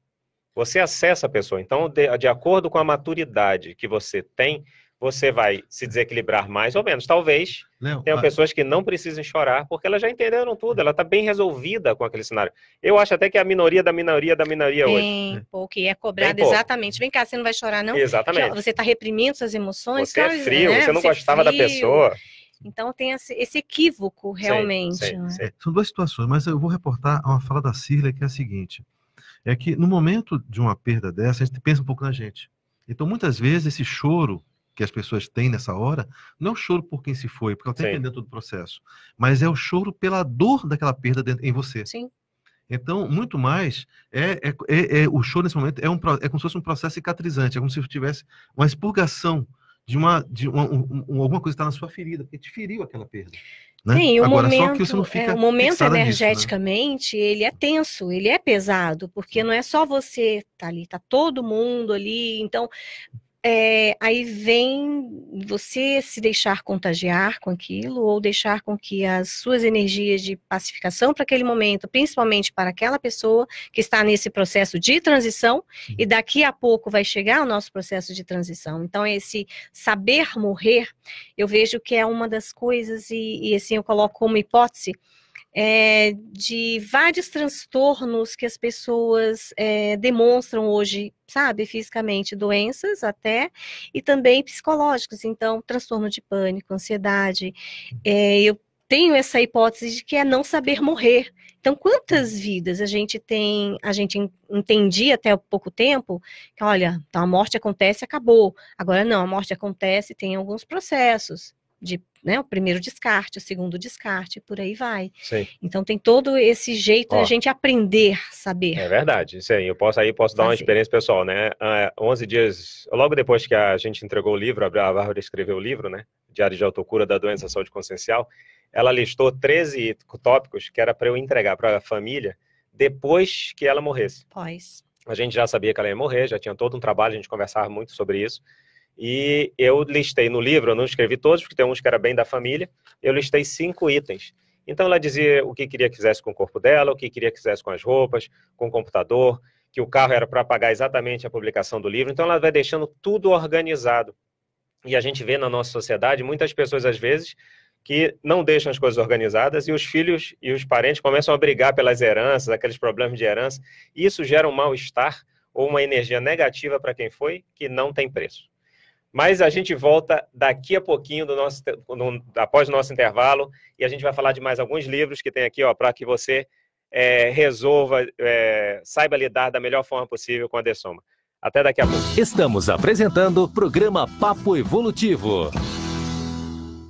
Você acessa a pessoa. Então, de, de acordo com a maturidade que você tem, você vai se desequilibrar mais ou menos. Talvez Leo, tenham a... Ah. pessoas que não precisem chorar, porque elas já entenderam tudo, ela está bem resolvida com aquele cenário. Eu acho até que é a minoria da minoria da minoria bem hoje. Sim, pouco, e é cobrado bem exatamente. Pouco. Vem cá, você não vai chorar, não? Exatamente. você está reprimindo suas emoções. Você sabe, é frio, né? você não você é gostava é da pessoa. Então tem esse equívoco, realmente. Sim, sim, né? sim. São duas situações, mas eu vou reportar uma fala da Cirla, que é a seguinte. É que no momento de uma perda dessa, a gente pensa um pouco na gente. Então, muitas vezes, esse choro que as pessoas têm nessa hora, não é o choro por quem se foi, porque ela tem todo o processo, mas é o choro pela dor daquela perda dentro, em você. Sim. Então, muito mais, é, é, é, é, o choro nesse momento é, um, é como se fosse um processo cicatrizante, é como se tivesse uma expurgação de uma, de uma, um, um, alguma coisa está na sua ferida, porque te feriu aquela perda. Né? Sim, o Agora, momento, é, o momento energeticamente, nisso, né? ele é tenso, ele é pesado, porque não é só você tá ali, tá todo mundo ali, então é, aí vem você se deixar contagiar com aquilo, ou deixar com que as suas energias de pacificação para aquele momento, principalmente para aquela pessoa que está nesse processo de transição, uhum. e daqui a pouco vai chegar o nosso processo de transição. Então, esse saber morrer, eu vejo que é uma das coisas, e, e assim eu coloco como hipótese, é, de vários transtornos que as pessoas é, demonstram hoje, sabe, fisicamente, doenças até, e também psicológicos, então, transtorno de pânico, ansiedade. É, eu tenho essa hipótese de que é não saber morrer. Então, quantas vidas a gente tem, a gente entendia até pouco tempo que, olha, então a morte acontece, acabou. Agora não, a morte acontece, tem alguns processos, de né, o primeiro descarte, o segundo descarte, por aí vai. Sim. Então tem todo esse jeito a gente aprender, saber. É verdade, sim. Eu posso aí posso dar Fazer. uma experiência pessoal, né? Uh, ah, 11 é, dias, logo depois que a gente entregou o livro, a Bárbara escreveu o livro, né? Diário de Autocura da Doença uhum. Saúde Consciencial, ela listou 13 tópicos que era para eu entregar para a família depois que ela morresse. Pois. A gente já sabia que ela ia morrer, já tinha todo um trabalho, a gente conversava muito sobre isso. E eu listei no livro, eu não escrevi todos, porque tem uns que era bem da família, eu listei cinco itens. Então ela dizia o que queria que fizesse com o corpo dela, o que queria que fizesse com as roupas, com o computador, que o carro era para pagar exatamente a publicação do livro. Então ela vai deixando tudo organizado. E a gente vê na nossa sociedade muitas pessoas às vezes que não deixam as coisas organizadas e os filhos e os parentes começam a brigar pelas heranças, aqueles problemas de herança. Isso gera um mal-estar ou uma energia negativa para quem foi que não tem preço. Mas a gente volta daqui a pouquinho, do nosso, no, após o nosso intervalo, e a gente vai falar de mais alguns livros que tem aqui ó para que você é, resolva, é, saiba lidar da melhor forma possível com a Dessoma. Até daqui a pouco. Estamos apresentando o programa Papo Evolutivo.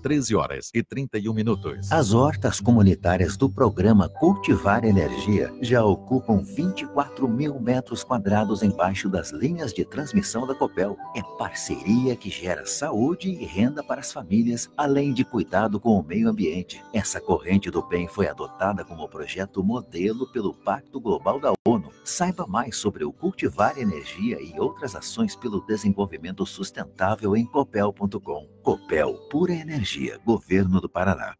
13 horas e 31 minutos. As hortas comunitárias do programa Cultivar Energia já ocupam 24 mil metros quadrados embaixo das linhas de transmissão da Copel. É parceria que gera saúde e renda para as famílias, além de cuidado com o meio ambiente. Essa corrente do bem foi adotada como projeto modelo pelo Pacto Global da ONU. Saiba mais sobre o Cultivar Energia e outras ações pelo desenvolvimento sustentável em copel.com. Copel, pura energia, governo do Paraná.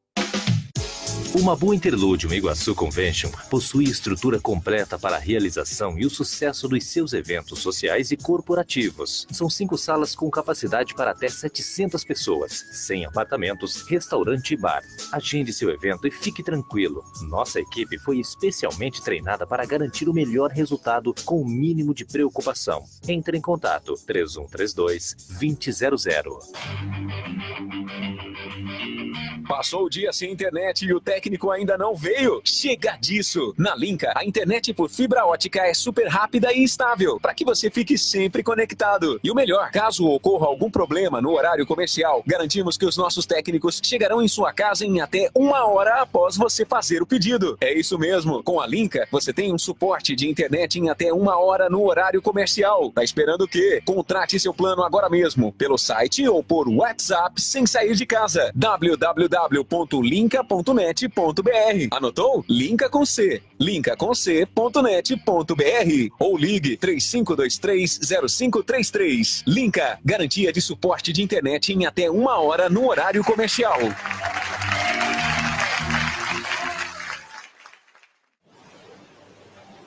O Mabu Interludium Iguaçu Convention possui estrutura completa para a realização e o sucesso dos seus eventos sociais e corporativos. São cinco salas com capacidade para até 700 pessoas, sem apartamentos, restaurante e bar. Agende seu evento e fique tranquilo. Nossa equipe foi especialmente treinada para garantir o melhor resultado com o mínimo de preocupação. Entre em contato 3132 2000. Passou o dia sem internet e o Tec técnico ainda não veio? Chega disso! Na Linka, a internet por fibra ótica é super rápida e estável, para que você fique sempre conectado. E o melhor, caso ocorra algum problema no horário comercial, garantimos que os nossos técnicos chegarão em sua casa em até uma hora após você fazer o pedido. É isso mesmo, com a Linka você tem um suporte de internet em até uma hora no horário comercial. Tá esperando o quê? Contrate seu plano agora mesmo, pelo site ou por WhatsApp sem sair de casa. www.linca.net Anotou? Linka com C. com C.net.br. ou ligue 35230533. Linka, garantia de suporte de internet em até uma hora no horário comercial.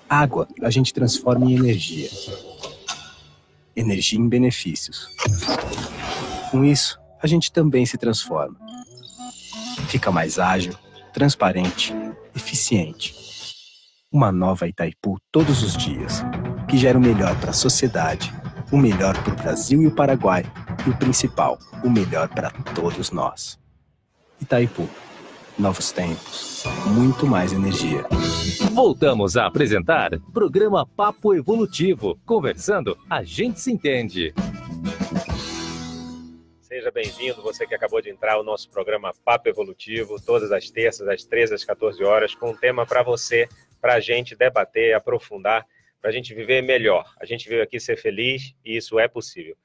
Água a gente transforma em energia. Energia em benefícios. Com isso, a gente também se transforma. Fica mais ágil transparente, eficiente. Uma nova Itaipu todos os dias, que gera o melhor para a sociedade, o melhor para o Brasil e o Paraguai, e o principal, o melhor para todos nós. Itaipu. Novos tempos, muito mais energia. Voltamos a apresentar programa Papo Evolutivo. Conversando, a gente se entende. Seja bem-vindo, você que acabou de entrar, ao nosso programa Papo Evolutivo, todas as terças, às 13 às 14 horas, com um tema para você, para a gente debater, aprofundar, para a gente viver melhor. A gente veio aqui ser feliz e isso é possível.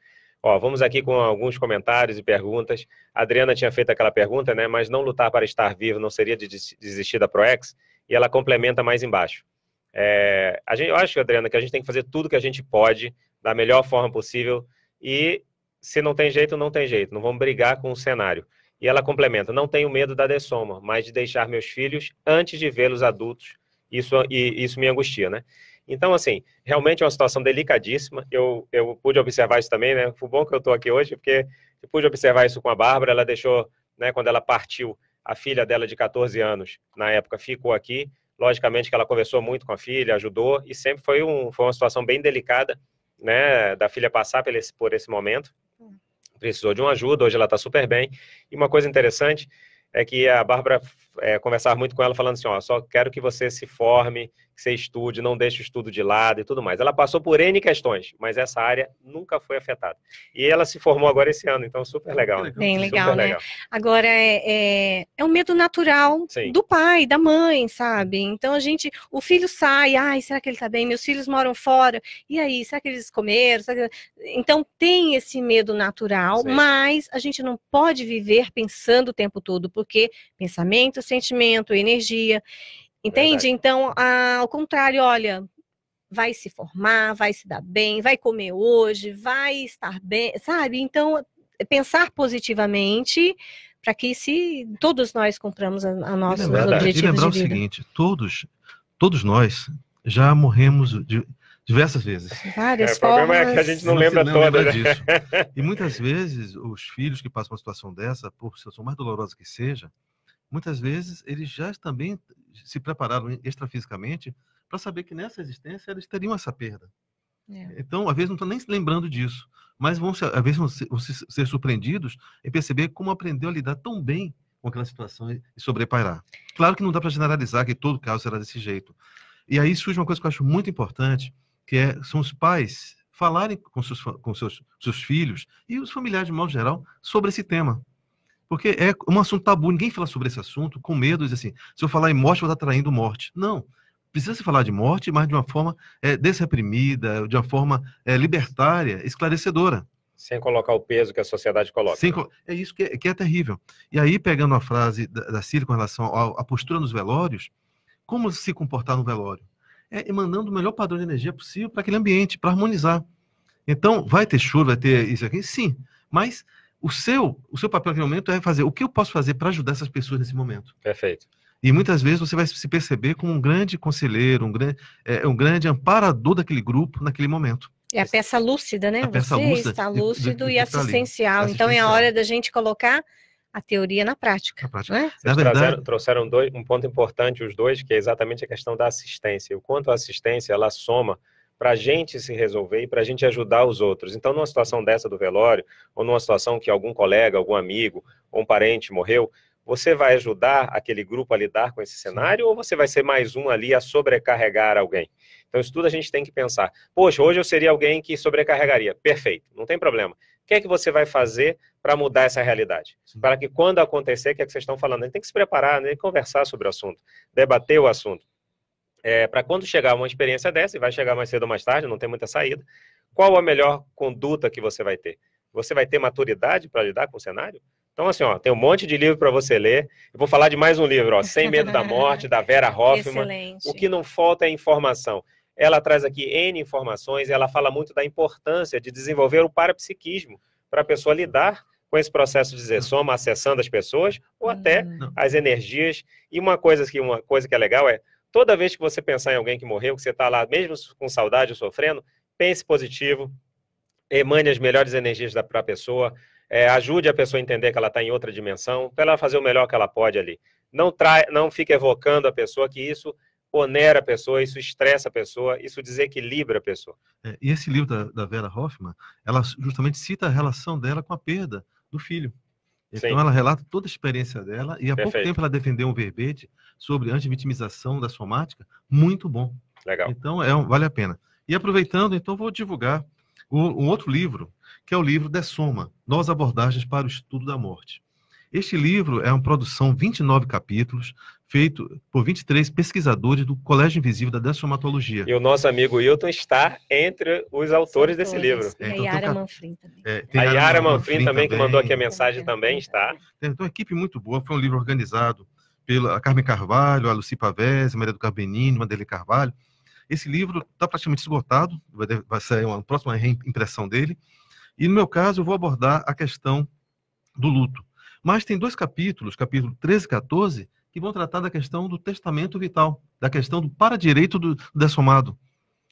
Ó, vamos aqui com alguns comentários e perguntas. A Adriana tinha feito aquela pergunta, né? Mas não lutar para estar vivo não seria de desistir da ProEx? E ela complementa mais embaixo. É, a gente, eu acho, Adriana, que a gente tem que fazer tudo que a gente pode, da melhor forma possível, e se não tem jeito, não tem jeito, não vamos brigar com o cenário. E ela complementa: não tenho medo da dessoma, mas de deixar meus filhos antes de vê-los adultos. Isso, e, isso me angustia, né? Então, assim, realmente é uma situação delicadíssima. Eu, eu pude observar isso também, né? Foi bom que eu estou aqui hoje, porque eu pude observar isso com a Bárbara. Ela deixou, né, quando ela partiu, a filha dela de 14 anos, na época, ficou aqui. Logicamente que ela conversou muito com a filha, ajudou, e sempre foi, um, foi uma situação bem delicada, né, da filha passar por esse, por esse momento precisou de uma ajuda, hoje ela está super bem. E uma coisa interessante é que a Bárbara é, conversava muito com ela falando assim, ó, só quero que você se forme, que você estude, não deixe o estudo de lado e tudo mais. Ela passou por N questões, mas essa área nunca foi afetada. E ela se formou agora esse ano, então super legal. Né? Bem legal, super né? Legal. Agora, é, é, é, um medo natural Sim. do pai, da mãe, sabe? Então a gente, o filho sai, ai, será que ele tá bem? Meus filhos moram fora, e aí, será que eles comeram? Que... Então tem esse medo natural, Sim. mas a gente não pode viver pensando o tempo todo, porque pensamento sentimento, energia. Entende? Verdade. Então, ao contrário, olha, vai se formar, vai se dar bem, vai comer hoje, vai estar bem, sabe? Então, pensar positivamente para que se todos nós compramos a, a nossos e lembrar, objetivos. E lembrar de vida. o seguinte: todos, todos nós já morremos de, diversas vezes. Várias é, O formas... problema é que a gente não, não lembra toda. Né? [LAUGHS] E muitas vezes os filhos que passam uma situação dessa, por situação mais dolorosa que seja, muitas vezes eles já também se prepararam extrafisicamente para saber que nessa existência eles teriam essa perda. É. Então, às vezes não estão nem lembrando disso, mas vão se, às vezes vão, se, vão se, ser surpreendidos e perceber como aprendeu a lidar tão bem com aquela situação e, e sobrepairar. Claro que não dá para generalizar que todo caso será desse jeito. E aí surge uma coisa que eu acho muito importante, que é, são os pais falarem com seus, com seus, seus filhos e os familiares de modo geral sobre esse tema. Porque é um assunto tabu, ninguém fala sobre esse assunto com medo de assim, se eu falar em morte, eu vou estar traindo morte. Não. Precisa se falar de morte, mas de uma forma é, desreprimida, de uma forma é, libertária, esclarecedora. Sem colocar o peso que a sociedade coloca. Sem, né? é isso que é, que é, terrível. E aí, pegando a frase da, da Cília com relação à postura nos velórios, como se comportar no velório? É emanando o melhor padrão de energia possível para aquele ambiente, para harmonizar. Então, vai ter chuva vai ter isso aqui? Sim. Mas o seu, o seu papel naquele momento é fazer o que eu posso fazer para ajudar essas pessoas nesse momento. Perfeito. E muitas vezes você vai se perceber como um grande conselheiro, um grande, é, um grande amparador daquele grupo naquele momento. É a peça lúcida, né? A você lúcida está lúcido e assistencial. Então é a hora da gente colocar a teoria na prática. Na prática. Né? Na verdade... Trazeram, trouxeram dois, um ponto importante, os dois, que é exatamente a questão da assistência. O quanto a assistência ela soma para a gente se resolver e para a gente ajudar os outros. Então, numa situação dessa do velório, ou numa situação que algum colega, algum amigo, ou um parente morreu, você vai ajudar aquele grupo a lidar com esse cenário ou você vai ser mais um ali a sobrecarregar alguém? Então, isso tudo a gente tem que pensar. Poxa, hoje eu seria alguém que sobrecarregaria. Perfeito, não tem problema. O que é que você vai fazer para mudar essa realidade? Para que quando acontecer, o que é que vocês estão falando? A gente tem que se preparar, né? conversar sobre o assunto, debater o assunto é, para quando chegar uma experiência dessa, e vai chegar mais cedo ou mais tarde, não tem muita saída, qual a melhor conduta que você vai ter? Você vai ter maturidade para lidar com o cenário? Então, assim, ó, tem um monte de livro para você ler. Eu vou falar de mais um livro, ó, Sem Medo da Morte, da Vera [LAUGHS] Hoffman. Excelente. O que não falta é informação. Ela traz aqui N informações, ela fala muito da importância de desenvolver o parapsiquismo para a pessoa lidar com esse processo de zessoma, acessando as pessoas ou até não. Hum. as energias. E uma coisa que uma coisa que é legal é Toda vez que você pensar em alguém que morreu, que você está lá, mesmo com saudade ou sofrendo, pense positivo, emane as melhores energias da para a pessoa, é, ajude a pessoa a entender que ela está em outra dimensão, para ela fazer o melhor que ela pode ali. Não, trai, não fique evocando a pessoa, que isso onera a pessoa, isso estressa a pessoa, isso desequilibra a pessoa. É, e esse livro da, da Vera Hoffman, ela justamente cita a relação dela com a perda do filho. Então Sim. ela relata toda a experiência dela e há Perfeito. pouco tempo ela defendeu um verbete sobre antivitimização da somática, muito bom. Legal. Então é, vale a pena. E aproveitando, então vou divulgar o, um outro livro, que é o livro De Soma, Novas Abordagens para o Estudo da Morte. Este livro é uma produção, 29 capítulos, feito por 23 pesquisadores do Colégio Invisível da Dessomatologia. E o nosso amigo Hilton está entre os autores desse livro. É, então, a Yara Manfrim também. É, a Yara Manfrim também, que mandou aqui a mensagem, também está. Então uma equipe muito boa, foi um livro organizado pela Carmen Carvalho, a Luci Pavese, Maria do Carbenini, Mandele Carvalho. Esse livro está praticamente esgotado, vai, vai sair uma próxima reimpressão dele. E no meu caso, eu vou abordar a questão do luto. Mas tem dois capítulos, capítulo 13 e 14, que vão tratar da questão do testamento vital, da questão do para-direito do, do dessomado,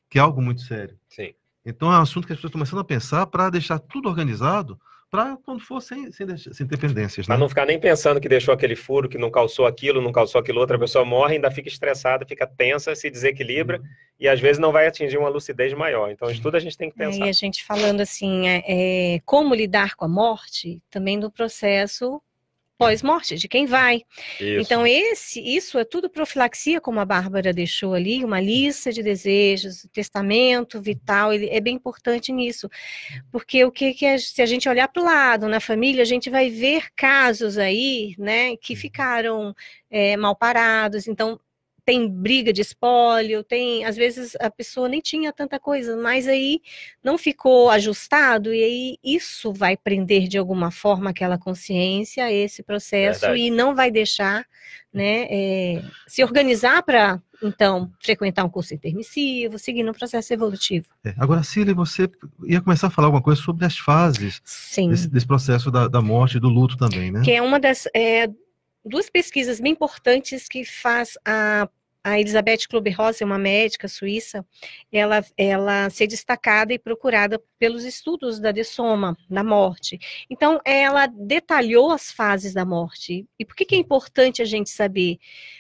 que é algo muito sério. Sim. Então é um assunto que as pessoas estão começando a pensar para deixar tudo organizado para quando for sem, sem, sem dependências. Né? Para não ficar nem pensando que deixou aquele furo, que não calçou aquilo, não calçou aquilo, outra pessoa morre, ainda fica estressada, fica tensa, se desequilibra uhum. e às vezes não vai atingir uma lucidez maior. Então, isso tudo a gente tem que pensar. É, e a gente falando assim, é, é, como lidar com a morte, também no processo pós-morte, de quem vai. Isso. Então, esse, isso é tudo profilaxia, como a Bárbara deixou ali, uma lista de desejos, testamento vital, ele é bem importante nisso. Porque o que, que é, se a gente olhar para o lado na família, a gente vai ver casos aí, né, que ficaram é, mal parados. Então, tem briga de espólio, tem, às vezes a pessoa nem tinha tanta coisa, mas aí não ficou ajustado e aí isso vai prender de alguma forma aquela consciência, esse processo Verdade. e não vai deixar, né, é, se organizar para então frequentar um curso intermissivo, seguir um processo evolutivo. É, agora, Cília, você ia começar a falar alguma coisa sobre as fases desse, desse, processo da, da morte, do luto também, né? Que é uma das é, duas pesquisas bem importantes que faz a a Elizabeth Klober-Ross, é uma médica suíça, ela, ela ser destacada e procurada pelos estudos da dessoma, da morte. Então, ela detalhou as fases da morte. E por que, que é importante a gente saber?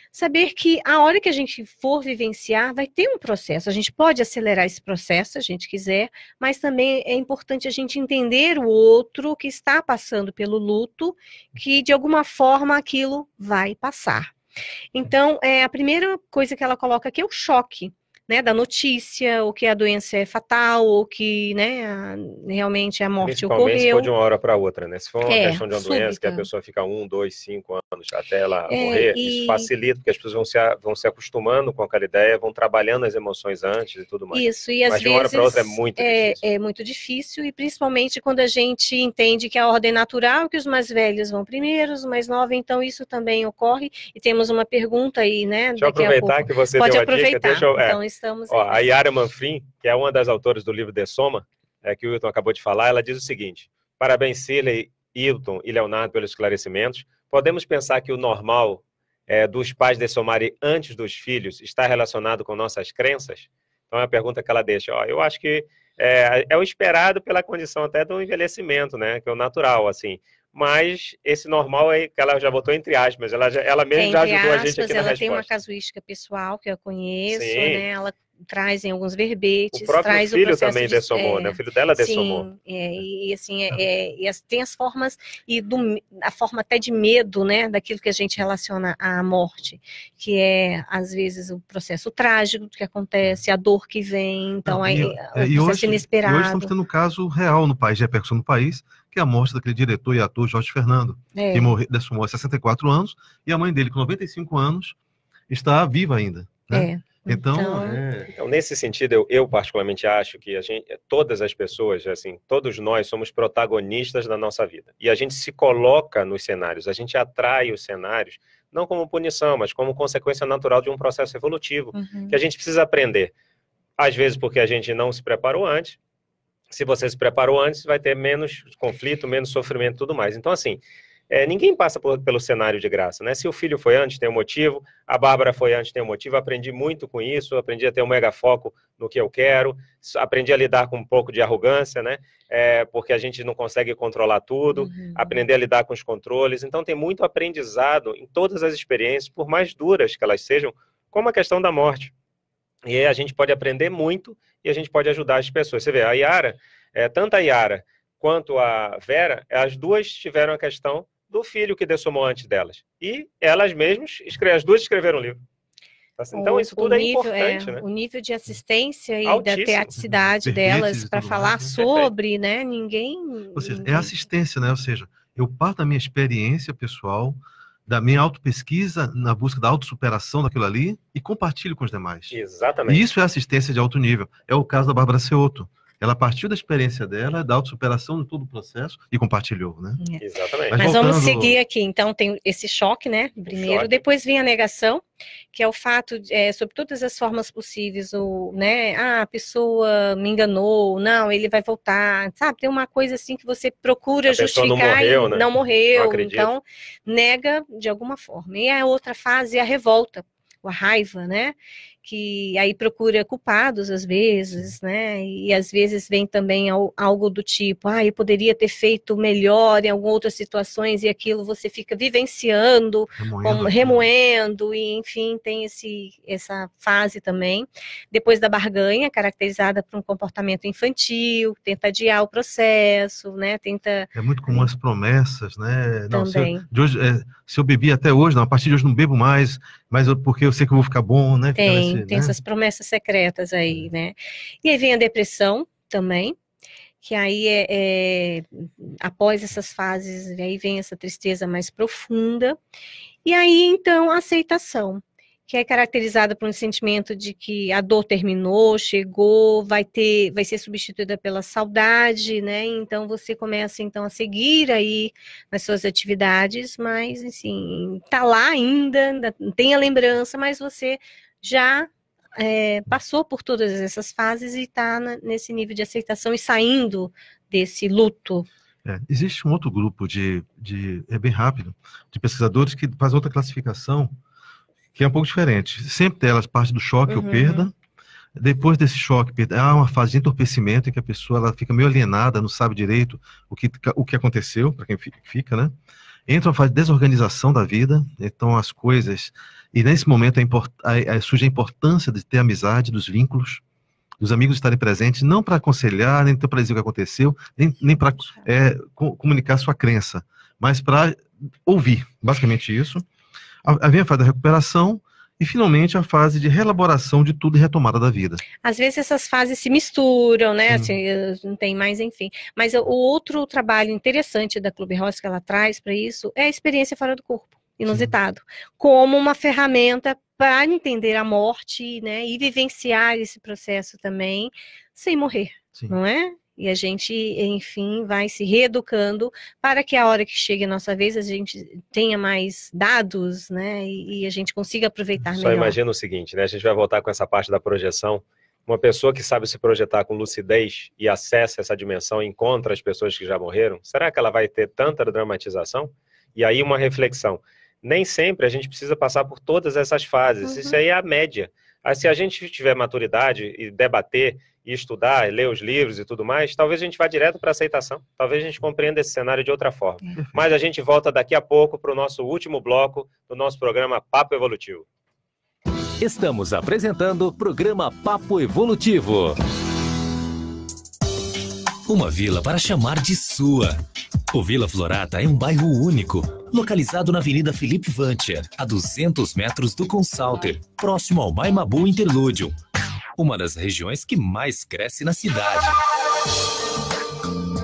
saber que a hora que a gente for vivenciar, vai ter um processo. A gente pode acelerar esse processo se a gente quiser, mas também é importante a gente entender o outro que está passando pelo luto, que de alguma forma aquilo vai passar. Então, é, a primeira coisa que ela coloca aqui é o choque né, da notícia, ou que a doença é fatal, ou que né, a, realmente a morte Principalmente ocorreu. Principalmente de uma hora para outra, né? Se for uma é, questão de uma súbita. doença que a pessoa fica um, dois, cinco anos até ela é, morrer, e... isso facilita, porque as pessoas vão se, vão se acostumando com aquela ideia, vão trabalhando as emoções antes e tudo mais. Isso, e Mas de uma hora para outra é muito é, difícil. É muito difícil, e principalmente quando a gente entende que é a ordem natural, que os mais velhos vão primeiro, os mais novos, então isso também ocorre. E temos uma pergunta aí, né? Deixa eu aproveitar que você Pode deu aproveitar. a dica. Deixa eu, é, então, estamos. Ó, a Yara Manfrim, que é uma das autoras do livro The Soma, é, que o Wilton acabou de falar, ela diz o seguinte: parabéns, Cile, Hilton e Leonardo pelos esclarecimentos. Podemos pensar que o normal é, dos pais dessomarem antes dos filhos está relacionado com nossas crenças? Então é a pergunta que ela deixa. Ó, eu acho que é, é, o esperado pela condição até do envelhecimento, né? Que é o natural, assim mas esse normal é que ela já botou entre aspas, ela, já, ela mesma entre já ajudou aspas, a gente aqui na ela resposta. Ela tem uma casuística pessoal que eu conheço, Sim. né? Ela trazem alguns verbetes, o próprio traz filho o também de, dessomou, é, né? O filho dela dessomou. Sim, é, é. e assim, é, ah. é, e as, tem as formas e do, a forma até de medo, né? Daquilo que a gente relaciona à morte, que é às vezes o processo trágico que acontece, a dor que vem, então Não, aí e, o é é, processo e hoje, inesperado. E hoje estamos tendo um caso real no país, repercussão no país, que é a morte daquele diretor e ator Jorge Fernando, é. que morreu, aos 64 anos, e a mãe dele, com 95 anos, está viva ainda. Né? É. Então, então, é. é... então, nesse sentido, eu, eu, particularmente acho que a gente, todas as pessoas, assim, todos nós somos protagonistas da nossa vida. E a gente se coloca nos cenários, a gente atrai os cenários, não como punição, mas como consequência natural de um processo evolutivo, uhum. que a gente precisa aprender. Às vezes porque a gente não se preparou antes, se você se preparou antes, vai ter menos conflito, menos sofrimento e tudo mais. Então, assim, é, ninguém passa por, pelo cenário de graça, né? Se o filho foi antes, tem um motivo, a Bárbara foi antes, tem um motivo, aprendi muito com isso, aprendi a ter um mega foco no que eu quero, aprendi a lidar com um pouco de arrogância, né? É, porque a gente não consegue controlar tudo, uhum. aprender a lidar com os controles. Então, tem muito aprendizado em todas as experiências, por mais duras que elas sejam, como a questão da morte. E a gente pode aprender muito e a gente pode ajudar as pessoas. Você vê, a Yara, é, tanto a Yara quanto a Vera, as duas tiveram a questão do filho que dessomou antes delas. E elas mesmas, as duas escreveram o livro. Tá então, o, isso tudo é nível, é importante, é, né? O nível de assistência e Altíssimo. da teaticidade [LAUGHS] delas para falar né? sobre, né? Ninguém, seja, é ninguém... é assistência, né? Ou seja, eu parto da minha experiência pessoal, da minha autopesquisa na busca da autossuperação daquilo ali e compartilho com os demais. Exatamente. E isso é assistência de alto nível. É o caso da Bárbara Seoto. Ela partiu da experiência dela, da autossuperação de todo o processo e compartilhou, né? É. Exatamente. Mas, Mas voltando... vamos seguir aqui. Então tem esse choque, né? Primeiro, choque. depois vem a negação, que é o fato, de, é, sobre todas as formas possíveis, o, né? Ah, a pessoa me enganou, não, ele vai voltar, sabe? Tem uma coisa assim que você procura a justificar não morreu, né? não morreu, não então nega de alguma forma. E a outra fase é a revolta, a raiva, né? que aí procura culpados às vezes, né? E às vezes vem também algo do tipo, ah, eu poderia ter feito melhor em algumas outras situações e aquilo você fica vivenciando, remoendo, como, remoendo e enfim tem esse essa fase também. Depois da barganha, caracterizada por um comportamento infantil, tenta adiar o processo, né? Tenta é muito comum as promessas, né? Não, também. Se eu, hoje, é, se eu bebi até hoje, não, a partir de hoje não bebo mais mas porque eu sei que eu vou ficar bom, né? Tem, tem né? essas promessas secretas aí, é. né? E aí vem a depressão também, que aí é, é, após essas fases, aí vem essa tristeza mais profunda, e aí então a aceitação que é caracterizada por um sentimento de que a dor terminou, chegou, vai ter, vai ser substituída pela saudade, né? Então você começa então a seguir aí nas suas atividades, mas assim, tá lá ainda, ainda tem a lembrança, mas você já é, passou por todas essas fases e está nesse nível de aceitação e saindo desse luto. É, existe um outro grupo de, de, é bem rápido, de pesquisadores que faz outra classificação, que é um pouco diferente. Sempre elas parte do choque uhum. ou perda. Depois desse choque, há uma fase de entorpecimento em que a pessoa ela fica meio alienada, não sabe direito o que, o que aconteceu, para quem fica, né? Entra uma fase de desorganização da vida, então as coisas. E nesse momento é import, a, a, surge a importância de ter amizade, dos vínculos, dos amigos estarem presentes, não para aconselhar, nem para dizer o que aconteceu, nem, nem para é, comunicar sua crença, mas para ouvir, basicamente isso havia a fase da recuperação e, finalmente, a fase de reelaboração de tudo e retomada da vida. Às vezes essas fases se misturam, né? Assim, não tem mais, enfim. Mas o outro trabalho interessante da Clube Ross que ela traz para isso é a experiência fora do corpo inusitado, Sim. como uma ferramenta para entender a morte, né, e vivenciar esse processo também sem morrer, Sim. não é? E a gente, enfim, vai se reeducando para que a hora que chegue a nossa vez a gente tenha mais dados, né? E, e a gente consiga aproveitar Só melhor. Só imagina o seguinte, né? A gente vai voltar com essa parte da projeção. Uma pessoa que sabe se projetar com lucidez e acessa essa dimensão, encontra as pessoas que já morreram, será que ela vai ter tanta dramatização? E aí uma reflexão. Nem sempre a gente precisa passar por todas essas fases. Uhum. Isso aí é a média. Aí, se a gente tiver maturidade e debater e estudar, e ler os livros e tudo mais, talvez a gente vá direto para a aceitação, talvez a gente compreenda esse cenário de outra forma. É. Mas a gente volta daqui a pouco para o nosso último bloco do nosso programa Papo Evolutivo. Estamos apresentando o programa Papo Evolutivo. Uma vila para chamar de sua. O Vila Florata é um bairro único, localizado na Avenida Felipe Vantia, a 200 metros do Consalter, próximo ao Maimabu Interlúdio uma das regiões que mais cresce na cidade.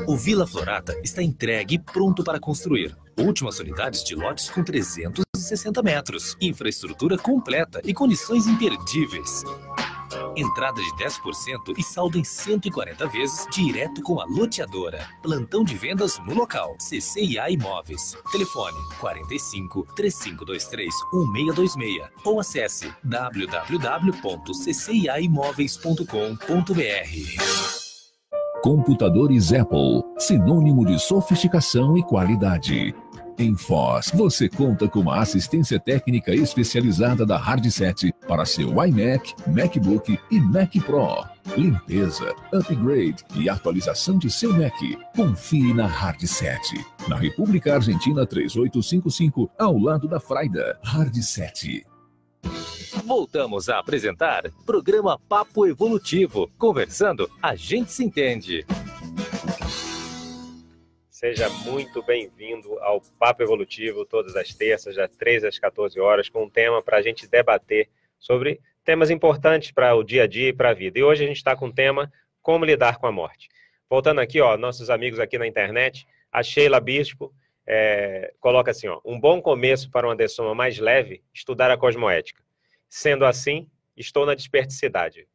O Vila Florata está entregue e pronto para construir. Últimas unidades de lotes com 360 metros, infraestrutura completa e condições imperdíveis. Entrada de 10% e saldo em 140 vezes direto com a loteadora. Plantão de vendas no local. CCIA Imóveis. Telefone 45 3523 1626 ou acesse www.cciaimóveis.com.br. Computadores Apple, sinônimo de sofisticação e qualidade. Em Foz, você conta com uma assistência técnica especializada da Hardset para seu iMac, MacBook e Mac Pro. Limpeza, upgrade e atualização de seu Mac. Confie na Hardset. Na República Argentina 3855, ao lado da Fraida. Hardset. Voltamos a apresentar programa Papo Evolutivo. Conversando, a gente se entende. Seja muito bem-vindo ao Papo Evolutivo, todas as terças, às 13 às 14 horas, com um tema para a gente debater sobre temas importantes para o dia a dia e para a vida. E hoje a gente está com o tema Como Lidar com a Morte. Voltando aqui, ó, nossos amigos aqui na internet, a Sheila Bispo é, coloca assim, ó, um bom começo para uma dessoma mais leve, estudar a cosmoética. Sendo assim, estou na desperticidade.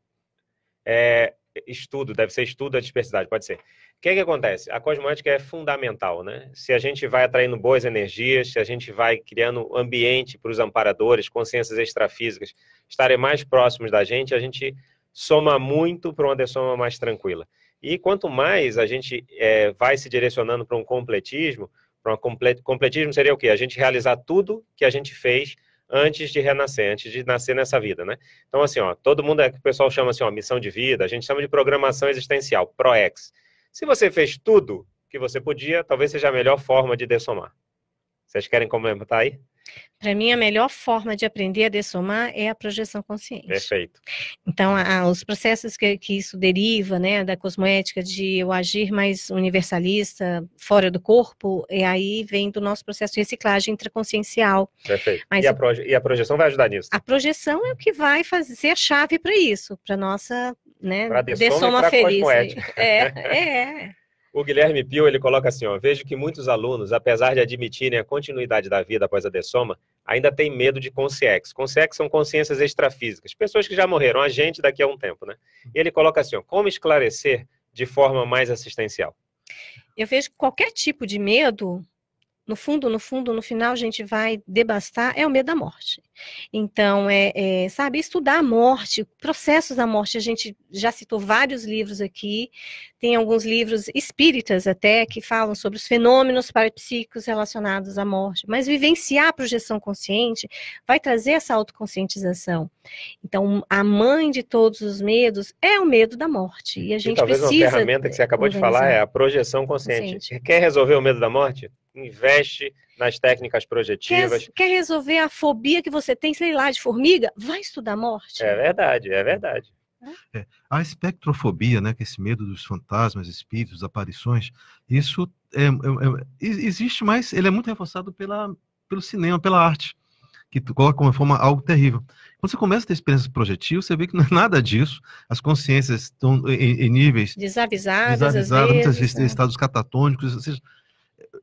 É, estudo, deve ser estudo da dispersidade, pode ser. O que, é que acontece? A cosmética é fundamental, né? Se a gente vai atraindo boas energias, se a gente vai criando ambiente para os amparadores, consciências extrafísicas estarem mais próximos da gente, a gente soma muito para uma soma mais tranquila. E quanto mais a gente é, vai se direcionando para um completismo, para um completismo seria o quê? A gente realizar tudo que a gente fez antes de renascer, antes de nascer nessa vida, né? Então, assim, ó, todo mundo, é, o pessoal chama assim, ó, missão de vida, a gente chama de programação existencial, PROEX. Se você fez tudo que você podia, talvez seja a melhor forma de dessomar. Vocês querem complementar aí? Para mim, a melhor forma de aprender a dessomar é a projeção consciente. Perfeito. Então, a, os processos que, que, isso deriva, né, da cosmoética de eu agir mais universalista, fora do corpo, e é aí vem do nosso processo de reciclagem intraconsciencial. Perfeito. Mas, e, a proje, e a projeção vai ajudar nisso? A projeção é o que vai fazer a chave para isso, para nossa né, dessoma, dessoma feliz. É, [LAUGHS] é, é. O Guilherme Pio ele coloca assim: ó, vejo que muitos alunos, apesar de admitirem a continuidade da vida após a dessoma, ainda têm medo de consciex. Consciex são consciências extrafísicas, pessoas que já morreram, a gente daqui a um tempo, né? E ele coloca assim: ó, como esclarecer de forma mais assistencial? Eu vejo que qualquer tipo de medo no fundo, no fundo, no final, a gente vai debastar, é o medo da morte. Então, é, é, sabe, estudar a morte, processos da morte, a gente já citou vários livros aqui, tem alguns livros espíritas até, que falam sobre os fenômenos parapsíquicos relacionados à morte, mas vivenciar a projeção consciente vai trazer essa autoconscientização. Então, a mãe de todos os medos é o medo da morte, e a gente e talvez precisa... talvez uma ferramenta que você acabou de falar é a projeção consciente. consciente. Quer resolver o medo da morte? investe nas técnicas projetivas. Quer, quer, resolver a fobia que você tem, sei lá, de formiga? Vai estudar morte. É verdade, é verdade. É. A espectrofobia, né, que é esse medo dos fantasmas, espíritos, aparições, isso é, é, é existe, mas ele é muito reforçado pela, pelo cinema, pela arte, que coloca como forma algo terrível. Quando você começa a ter experiências projetivas, você vê que não é nada disso. As consciências estão em, em níveis desavisadas, desavisadas vezes, muitas vezes né? em estados catatônicos, ou seja,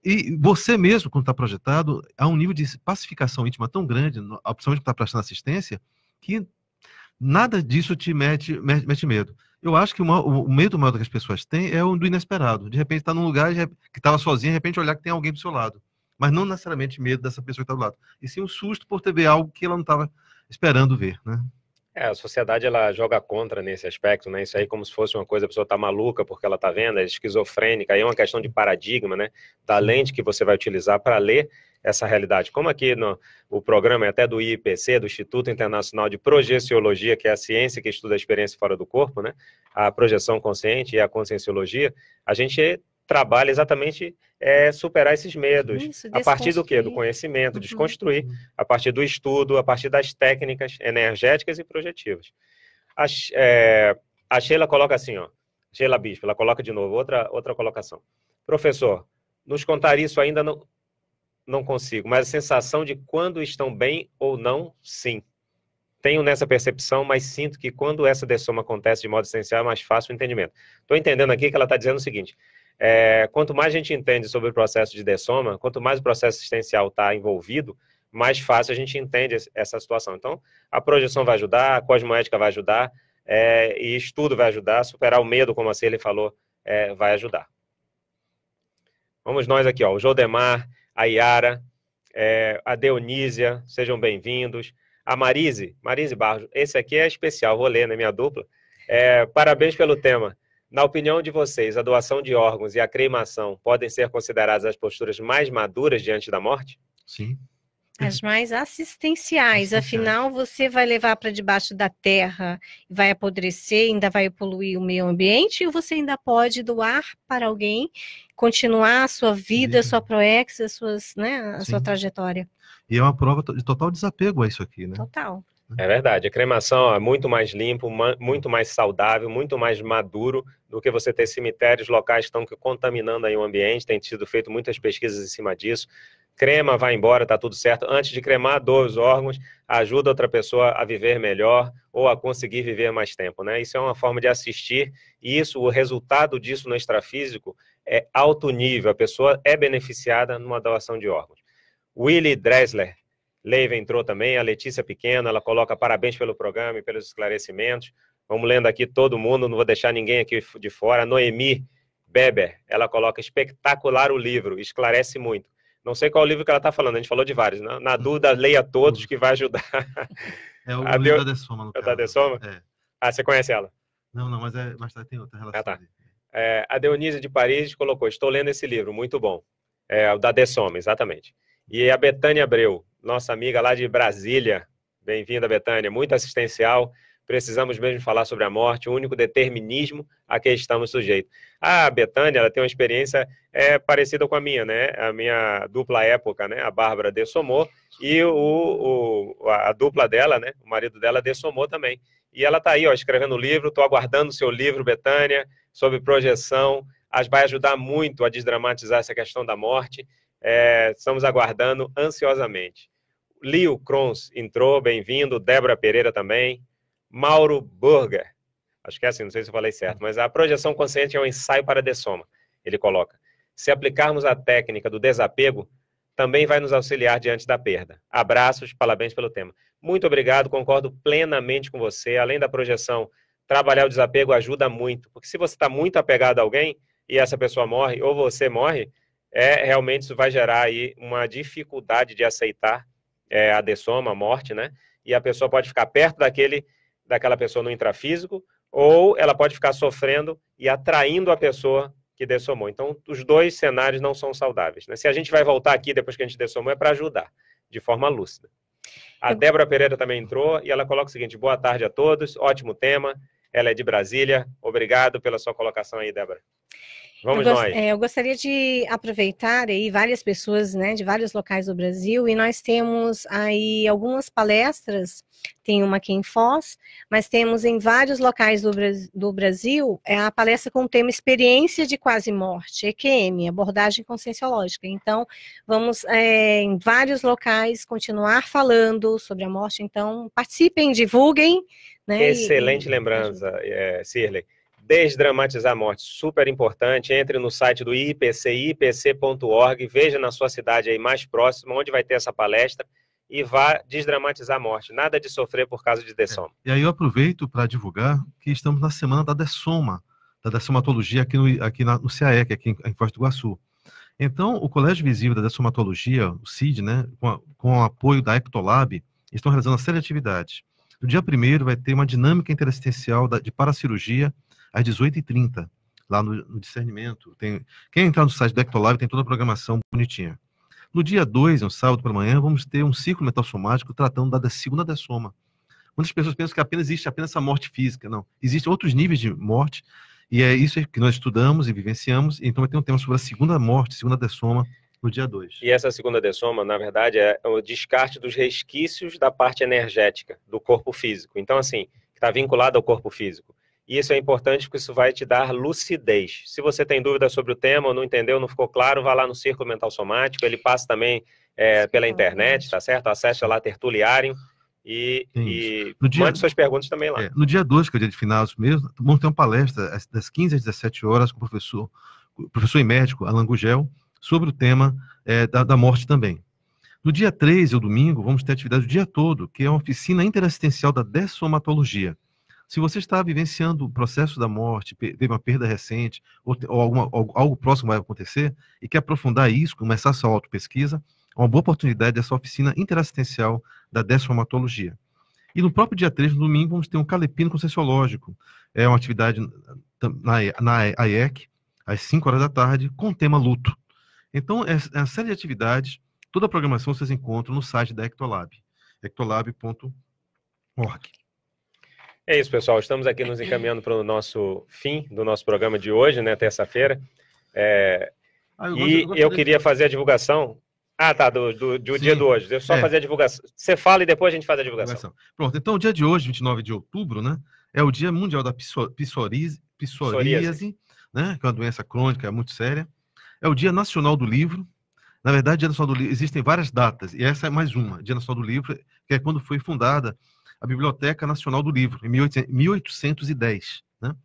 e você mesmo, quando está projetado, há um nível de pacificação íntima tão grande, principalmente está prestando assistência, que nada disso te mete, mete, mete medo. Eu acho que uma, o medo maior que as pessoas têm é o do inesperado. De repente, está num lugar que estava sozinho, de repente olhar que tem alguém do seu lado. Mas não necessariamente medo dessa pessoa que está do lado. E sim um susto por ter ver algo que ela não estava esperando ver, né? É, a sociedade ela joga contra nesse aspecto, né? Isso aí como se fosse uma coisa, a pessoa tá maluca porque ela tá vendo, é esquizofrênica, aí é uma questão de paradigma, né? Da lente que você vai utilizar para ler essa realidade. Como aqui no o programa é até do IPC, do Instituto Internacional de Projeciologia, que é a ciência que estuda a experiência fora do corpo, né? A projeção consciente e a conscienciologia, a gente trabalha exatamente é, superar esses medos. Isso, a partir do quê? Do conhecimento, uhum. desconstruir, a partir do estudo, a partir das técnicas energéticas e projetivas. A, é, a Sheila coloca assim, ó, Sheila Bispo, ela coloca de novo, outra, outra colocação. Professor, nos contar isso ainda não, não consigo, mas a sensação de quando estão bem ou não, sim. Tenho nessa percepção, mas sinto que quando essa dessoma acontece de modo essencial é mais fácil o entendimento. Estou entendendo aqui que ela está dizendo o seguinte: é, quanto mais a gente entende sobre o processo de dessoma, quanto mais o processo assistencial está envolvido, mais fácil a gente entende essa situação. Então, a projeção vai ajudar, a cosmoética vai ajudar, é, e estudo vai ajudar, superar o medo, como a Celi falou, é, vai ajudar. Vamos nós aqui, ó, o Jodemar, a Yara, é, a Dionísia, sejam bem-vindos. A Marise, Marise Barros, esse aqui é especial, vou ler, né, minha dupla. É, parabéns pelo tema. Na opinião de vocês, a doação de órgãos e a cremação podem ser consideradas as posturas mais maduras diante da morte? Sim. As mais assistenciais, afinal você vai levar para debaixo da terra, vai apodrecer, ainda vai poluir o meio ambiente e você ainda pode doar para alguém, continuar a sua vida, a sua proex, a, suas, né, a Sim. sua trajetória. E é uma prova de total desapego a isso aqui, né? Total. É verdade. A cremação é muito mais limpo, muito mais saudável, muito mais maduro do que você ter cemitérios locais que estão contaminando aí o ambiente. Tem sido feito muitas pesquisas em cima disso. Crema, vai embora, tá tudo certo. Antes de cremar, doa os órgãos, ajuda outra pessoa a viver melhor ou a conseguir viver mais tempo, né? Isso é uma forma de assistir e isso, o resultado disso no extrafísico é alto nível. A pessoa é beneficiada numa doação de órgãos. Willie Dressler, Leiva entrou também, a Letícia Pequena, ela coloca parabéns pelo programa e pelos esclarecimentos. Vamos lendo aqui todo mundo, não vou deixar ninguém aqui de fora. Noemi Beber, ela coloca espetacular o livro, esclarece muito. Não sei qual livro que ela está falando, a gente falou de vários. Né? Na dúvida, leia todos que vai ajudar. É o livro [LAUGHS] da Dessoma, É caso. Da Dessoma? É. Ah, você conhece ela? Não, não, mas, é... mas tá, tem outra relação. Ah, tá. É, a Dionísia de Paris colocou, estou lendo esse livro, muito bom. É, o da Dessoma, exatamente. E a Betânia Abreu, nossa amiga lá de Brasília. Bem-vinda, Betânia. Muito assistencial. Precisamos mesmo falar sobre a morte, o único determinismo a que estamos sujeitos. A Betânia, ela tem uma experiência é, parecida com a minha, né? A minha dupla época, né? A Bárbara dessomou e o, o, a dupla dela, né? O marido dela dessomou também. E ela está aí, ó, escrevendo o livro. Estou aguardando o seu livro, Betânia, sobre projeção. As vai ajudar muito a desdramatizar essa questão da morte é, estamos aguardando ansiosamente. Lio Krons entrou, bem-vindo. Débora Pereira também. Mauro Burger. Acho que é assim, não sei se eu falei certo, mas a projeção consciente é um ensaio para a dessoma, ele coloca. Se aplicarmos a técnica do desapego, também vai nos auxiliar diante da perda. Abraços, parabéns pelo tema. Muito obrigado, concordo plenamente com você. Além da projeção, trabalhar o desapego ajuda muito, porque se você está muito apegado a alguém e essa pessoa morre, ou você morre, é realmente isso vai gerar aí uma dificuldade de aceitar é, a dessoma, a morte, né? E a pessoa pode ficar perto daquele, daquela pessoa no intrafísico, ou ela pode ficar sofrendo e atraindo a pessoa que dessomou. Então, os dois cenários não são saudáveis. Né? Se a gente vai voltar aqui depois que a gente dessomou, é para ajudar, de forma lúcida. A Eu... Débora Pereira também entrou e ela coloca o seguinte: boa tarde a todos, ótimo tema. Ela é de Brasília. Obrigado pela sua colocação aí, Débora. Vamos eu nós. É, eu gostaria de aproveitar aí várias pessoas, né, de vários locais do Brasil, e nós temos aí algumas palestras, tem uma aqui em Foz, mas temos em vários locais do, do Brasil é a palestra com o tema Experiência de Quase Morte, EQM, abordagem conscienciológica. Então, vamos é, em vários locais continuar falando sobre a morte, então participem, divulguem, né, Excelente e... lembrança, é, Sirley. Desdramatizar a Morte, super importante. Entre no site do IPC, ipc.org, veja na sua cidade aí mais próxima onde vai ter essa palestra e vá desdramatizar a morte. Nada de sofrer por causa de é. Dessoma. É. E aí eu aproveito para divulgar que estamos na semana da Dessoma, da Dessomatologia aqui no, aqui na, no CAEC, é aqui em, em Foz do Iguaçu. Então, o Colégio Visível da Dessomatologia, o CID, né, com, a, com o apoio da Ectolab, estão realizando uma série de atividades. No dia primeiro vai ter uma dinâmica interassistencial de paracirurgia às 18h30, lá no, no discernimento. Tem, quem entrar no site do Ectolive tem toda a programação bonitinha. No dia 2, no sábado para manhã, vamos ter um ciclo metalsomático tratando da, da segunda da soma. Muitas pessoas pensam que apenas existe apenas essa morte física. Não, existem outros níveis de morte, e é isso que nós estudamos e vivenciamos. Então vai ter um tema sobre a segunda morte, segunda da soma, no dia 2. E essa segunda dessoma, na verdade, é o descarte dos resquícios da parte energética do corpo físico. Então, assim, está vinculado ao corpo físico. E isso é importante porque isso vai te dar lucidez. Se você tem dúvida sobre o tema, não entendeu, não ficou claro, vá lá no Círculo Mental Somático, ele passa também é, é pela internet, tá certo? Acesse lá Tertuliarium e, e mande suas perguntas também lá. É, no dia 2, que é o dia de finais mesmo, vamos ter uma palestra é, das 15 às 17 horas com o professor, professor e médico Alan Gugel, sobre o tema é, da, da morte também. No dia 3, o domingo, vamos ter atividade o dia todo, que é uma oficina interassistencial da dessomatologia. Se você está vivenciando o processo da morte, teve uma perda recente, ou, ou alguma, algo próximo vai acontecer, e quer aprofundar isso, começar a sua autopesquisa, uma boa oportunidade é essa oficina interassistencial da desformatologia. E no próprio dia 3, no domingo, vamos ter um calepino concessiológico. É uma atividade hum, na, na às 5 horas da tarde, com o tema luto. Então, é, é uma série de atividades. Toda a programação vocês encontram no site da Ectolab, ectolab.org. É isso, pessoal. Estamos aqui nos encaminhando para o nosso fim do nosso programa de hoje, né, terça-feira. É... Ah, e eu, eu queria de... fazer a divulgação. Ah, tá, do, do, do dia de hoje. Deixa eu só é. fazer a divulgação. Você fala e depois a gente faz a divulgação. divulgação. Pronto, então o dia de hoje, 29 de outubro, né, é o Dia Mundial da Psoríase, psoríase, né, que é uma doença crônica muito séria. É o Dia Nacional do Livro, na verdade, Dia Nacional do Livro, existem várias datas, e essa é mais uma, Dia Nacional do Livro, que é quando foi fundada a Biblioteca Nacional do Livro, em 1810. Né?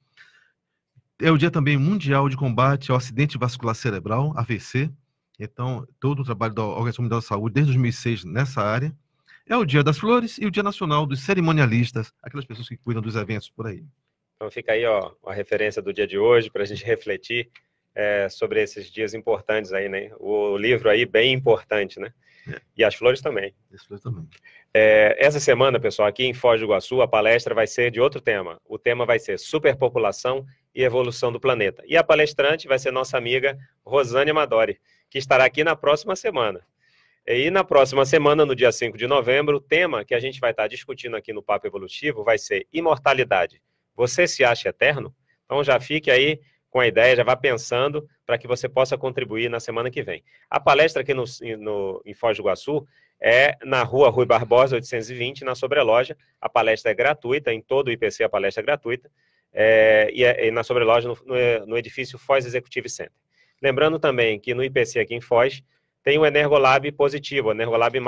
É o Dia também Mundial de Combate ao Acidente Vascular Cerebral, AVC. Então, todo o trabalho da Organização Mundial da Saúde desde 2006 nessa área. É o Dia das Flores e o Dia Nacional dos Cerimonialistas, aquelas pessoas que cuidam dos eventos por aí. Então fica aí ó, a referência do dia de hoje para a gente [LAUGHS] refletir é, sobre esses dias importantes aí, né? O livro aí bem importante, né? E as flores também. As flores também. É, essa semana, pessoal, aqui em Foz do Iguaçu, a palestra vai ser de outro tema. O tema vai ser superpopulação e evolução do planeta. E a palestrante vai ser nossa amiga Rosane Amadori, que estará aqui na próxima semana. E na próxima semana, no dia 5 de novembro, o tema que a gente vai estar discutindo aqui no Papo Evolutivo vai ser imortalidade. Você se acha eterno? Então já fique aí com a ideia, já vá pensando para que você possa contribuir na semana que vem. A palestra aqui no, no, em Foz do Iguaçu é na rua Rui Barbosa, 820, na Sobreloja. A palestra é gratuita, em todo o IPC a palestra é gratuita, é, e, é, e, na Sobreloja, no, no, no edifício Foz Executive Center. Lembrando também que no IPC aqui em Foz tem o Energolab positivo, o Energolab+,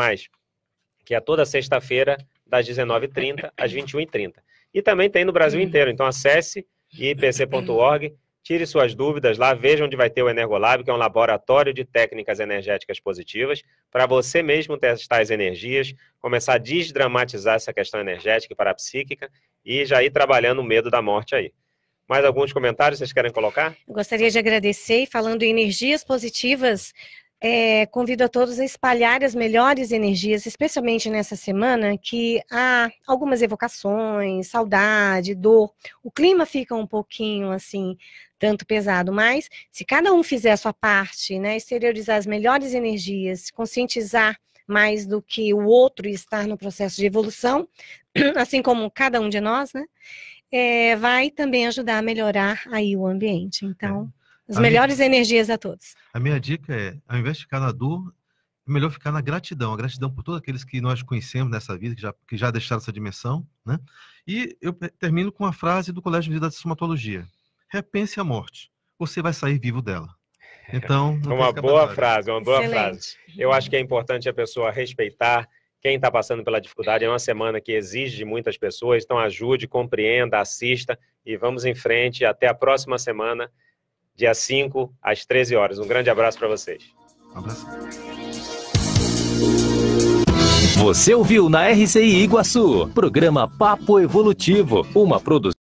que é toda sexta-feira, das 19h30 às 21h30. E também tem no Brasil uhum. inteiro, então acesse ipc.org Tire suas dúvidas lá, veja onde vai ter o Energolab, que é um laboratório de técnicas energéticas positivas, para você mesmo testar as energias, começar a desdramatizar essa questão energética e parapsíquica e já ir trabalhando o medo da morte aí. Mais alguns comentários vocês querem colocar? gostaria de agradecer, falando em energias positivas, é, convido a todos a espalhar as melhores energias, especialmente nessa semana que há algumas evocações, saudade, dor. O clima fica um pouquinho assim, tanto pesado, mas se cada um fizer a sua parte, né, exteriorizar as melhores energias, conscientizar mais do que o outro e estar no processo de evolução, [CLEARS THROAT] assim como cada um de nós, né, é, vai também ajudar a melhorar aí o ambiente. Então é. As a melhores minha... energias a todos. A minha dica é, ao invés de ficar na dor, é melhor ficar na gratidão, a gratidão por todos aqueles que nós conhecemos nessa vida, que já, que já deixaram essa dimensão, né? E eu termino com uma frase do Colégio de Vida de Somatologia. Repense a morte, você vai sair vivo dela. [LAUGHS] Então, é é é uma boa frase, uma boa Excelente. frase. Eu acho que é importante a pessoa respeitar quem está passando pela dificuldade. É uma semana que exige de muitas pessoas, então ajude, compreenda, assista e vamos em frente. Até a próxima semana dia 5, às 13 horas. Um grande abraço para vocês. Um abraço. Você ouviu na RCI Iguaçu, programa Papo Evolutivo, uma produção.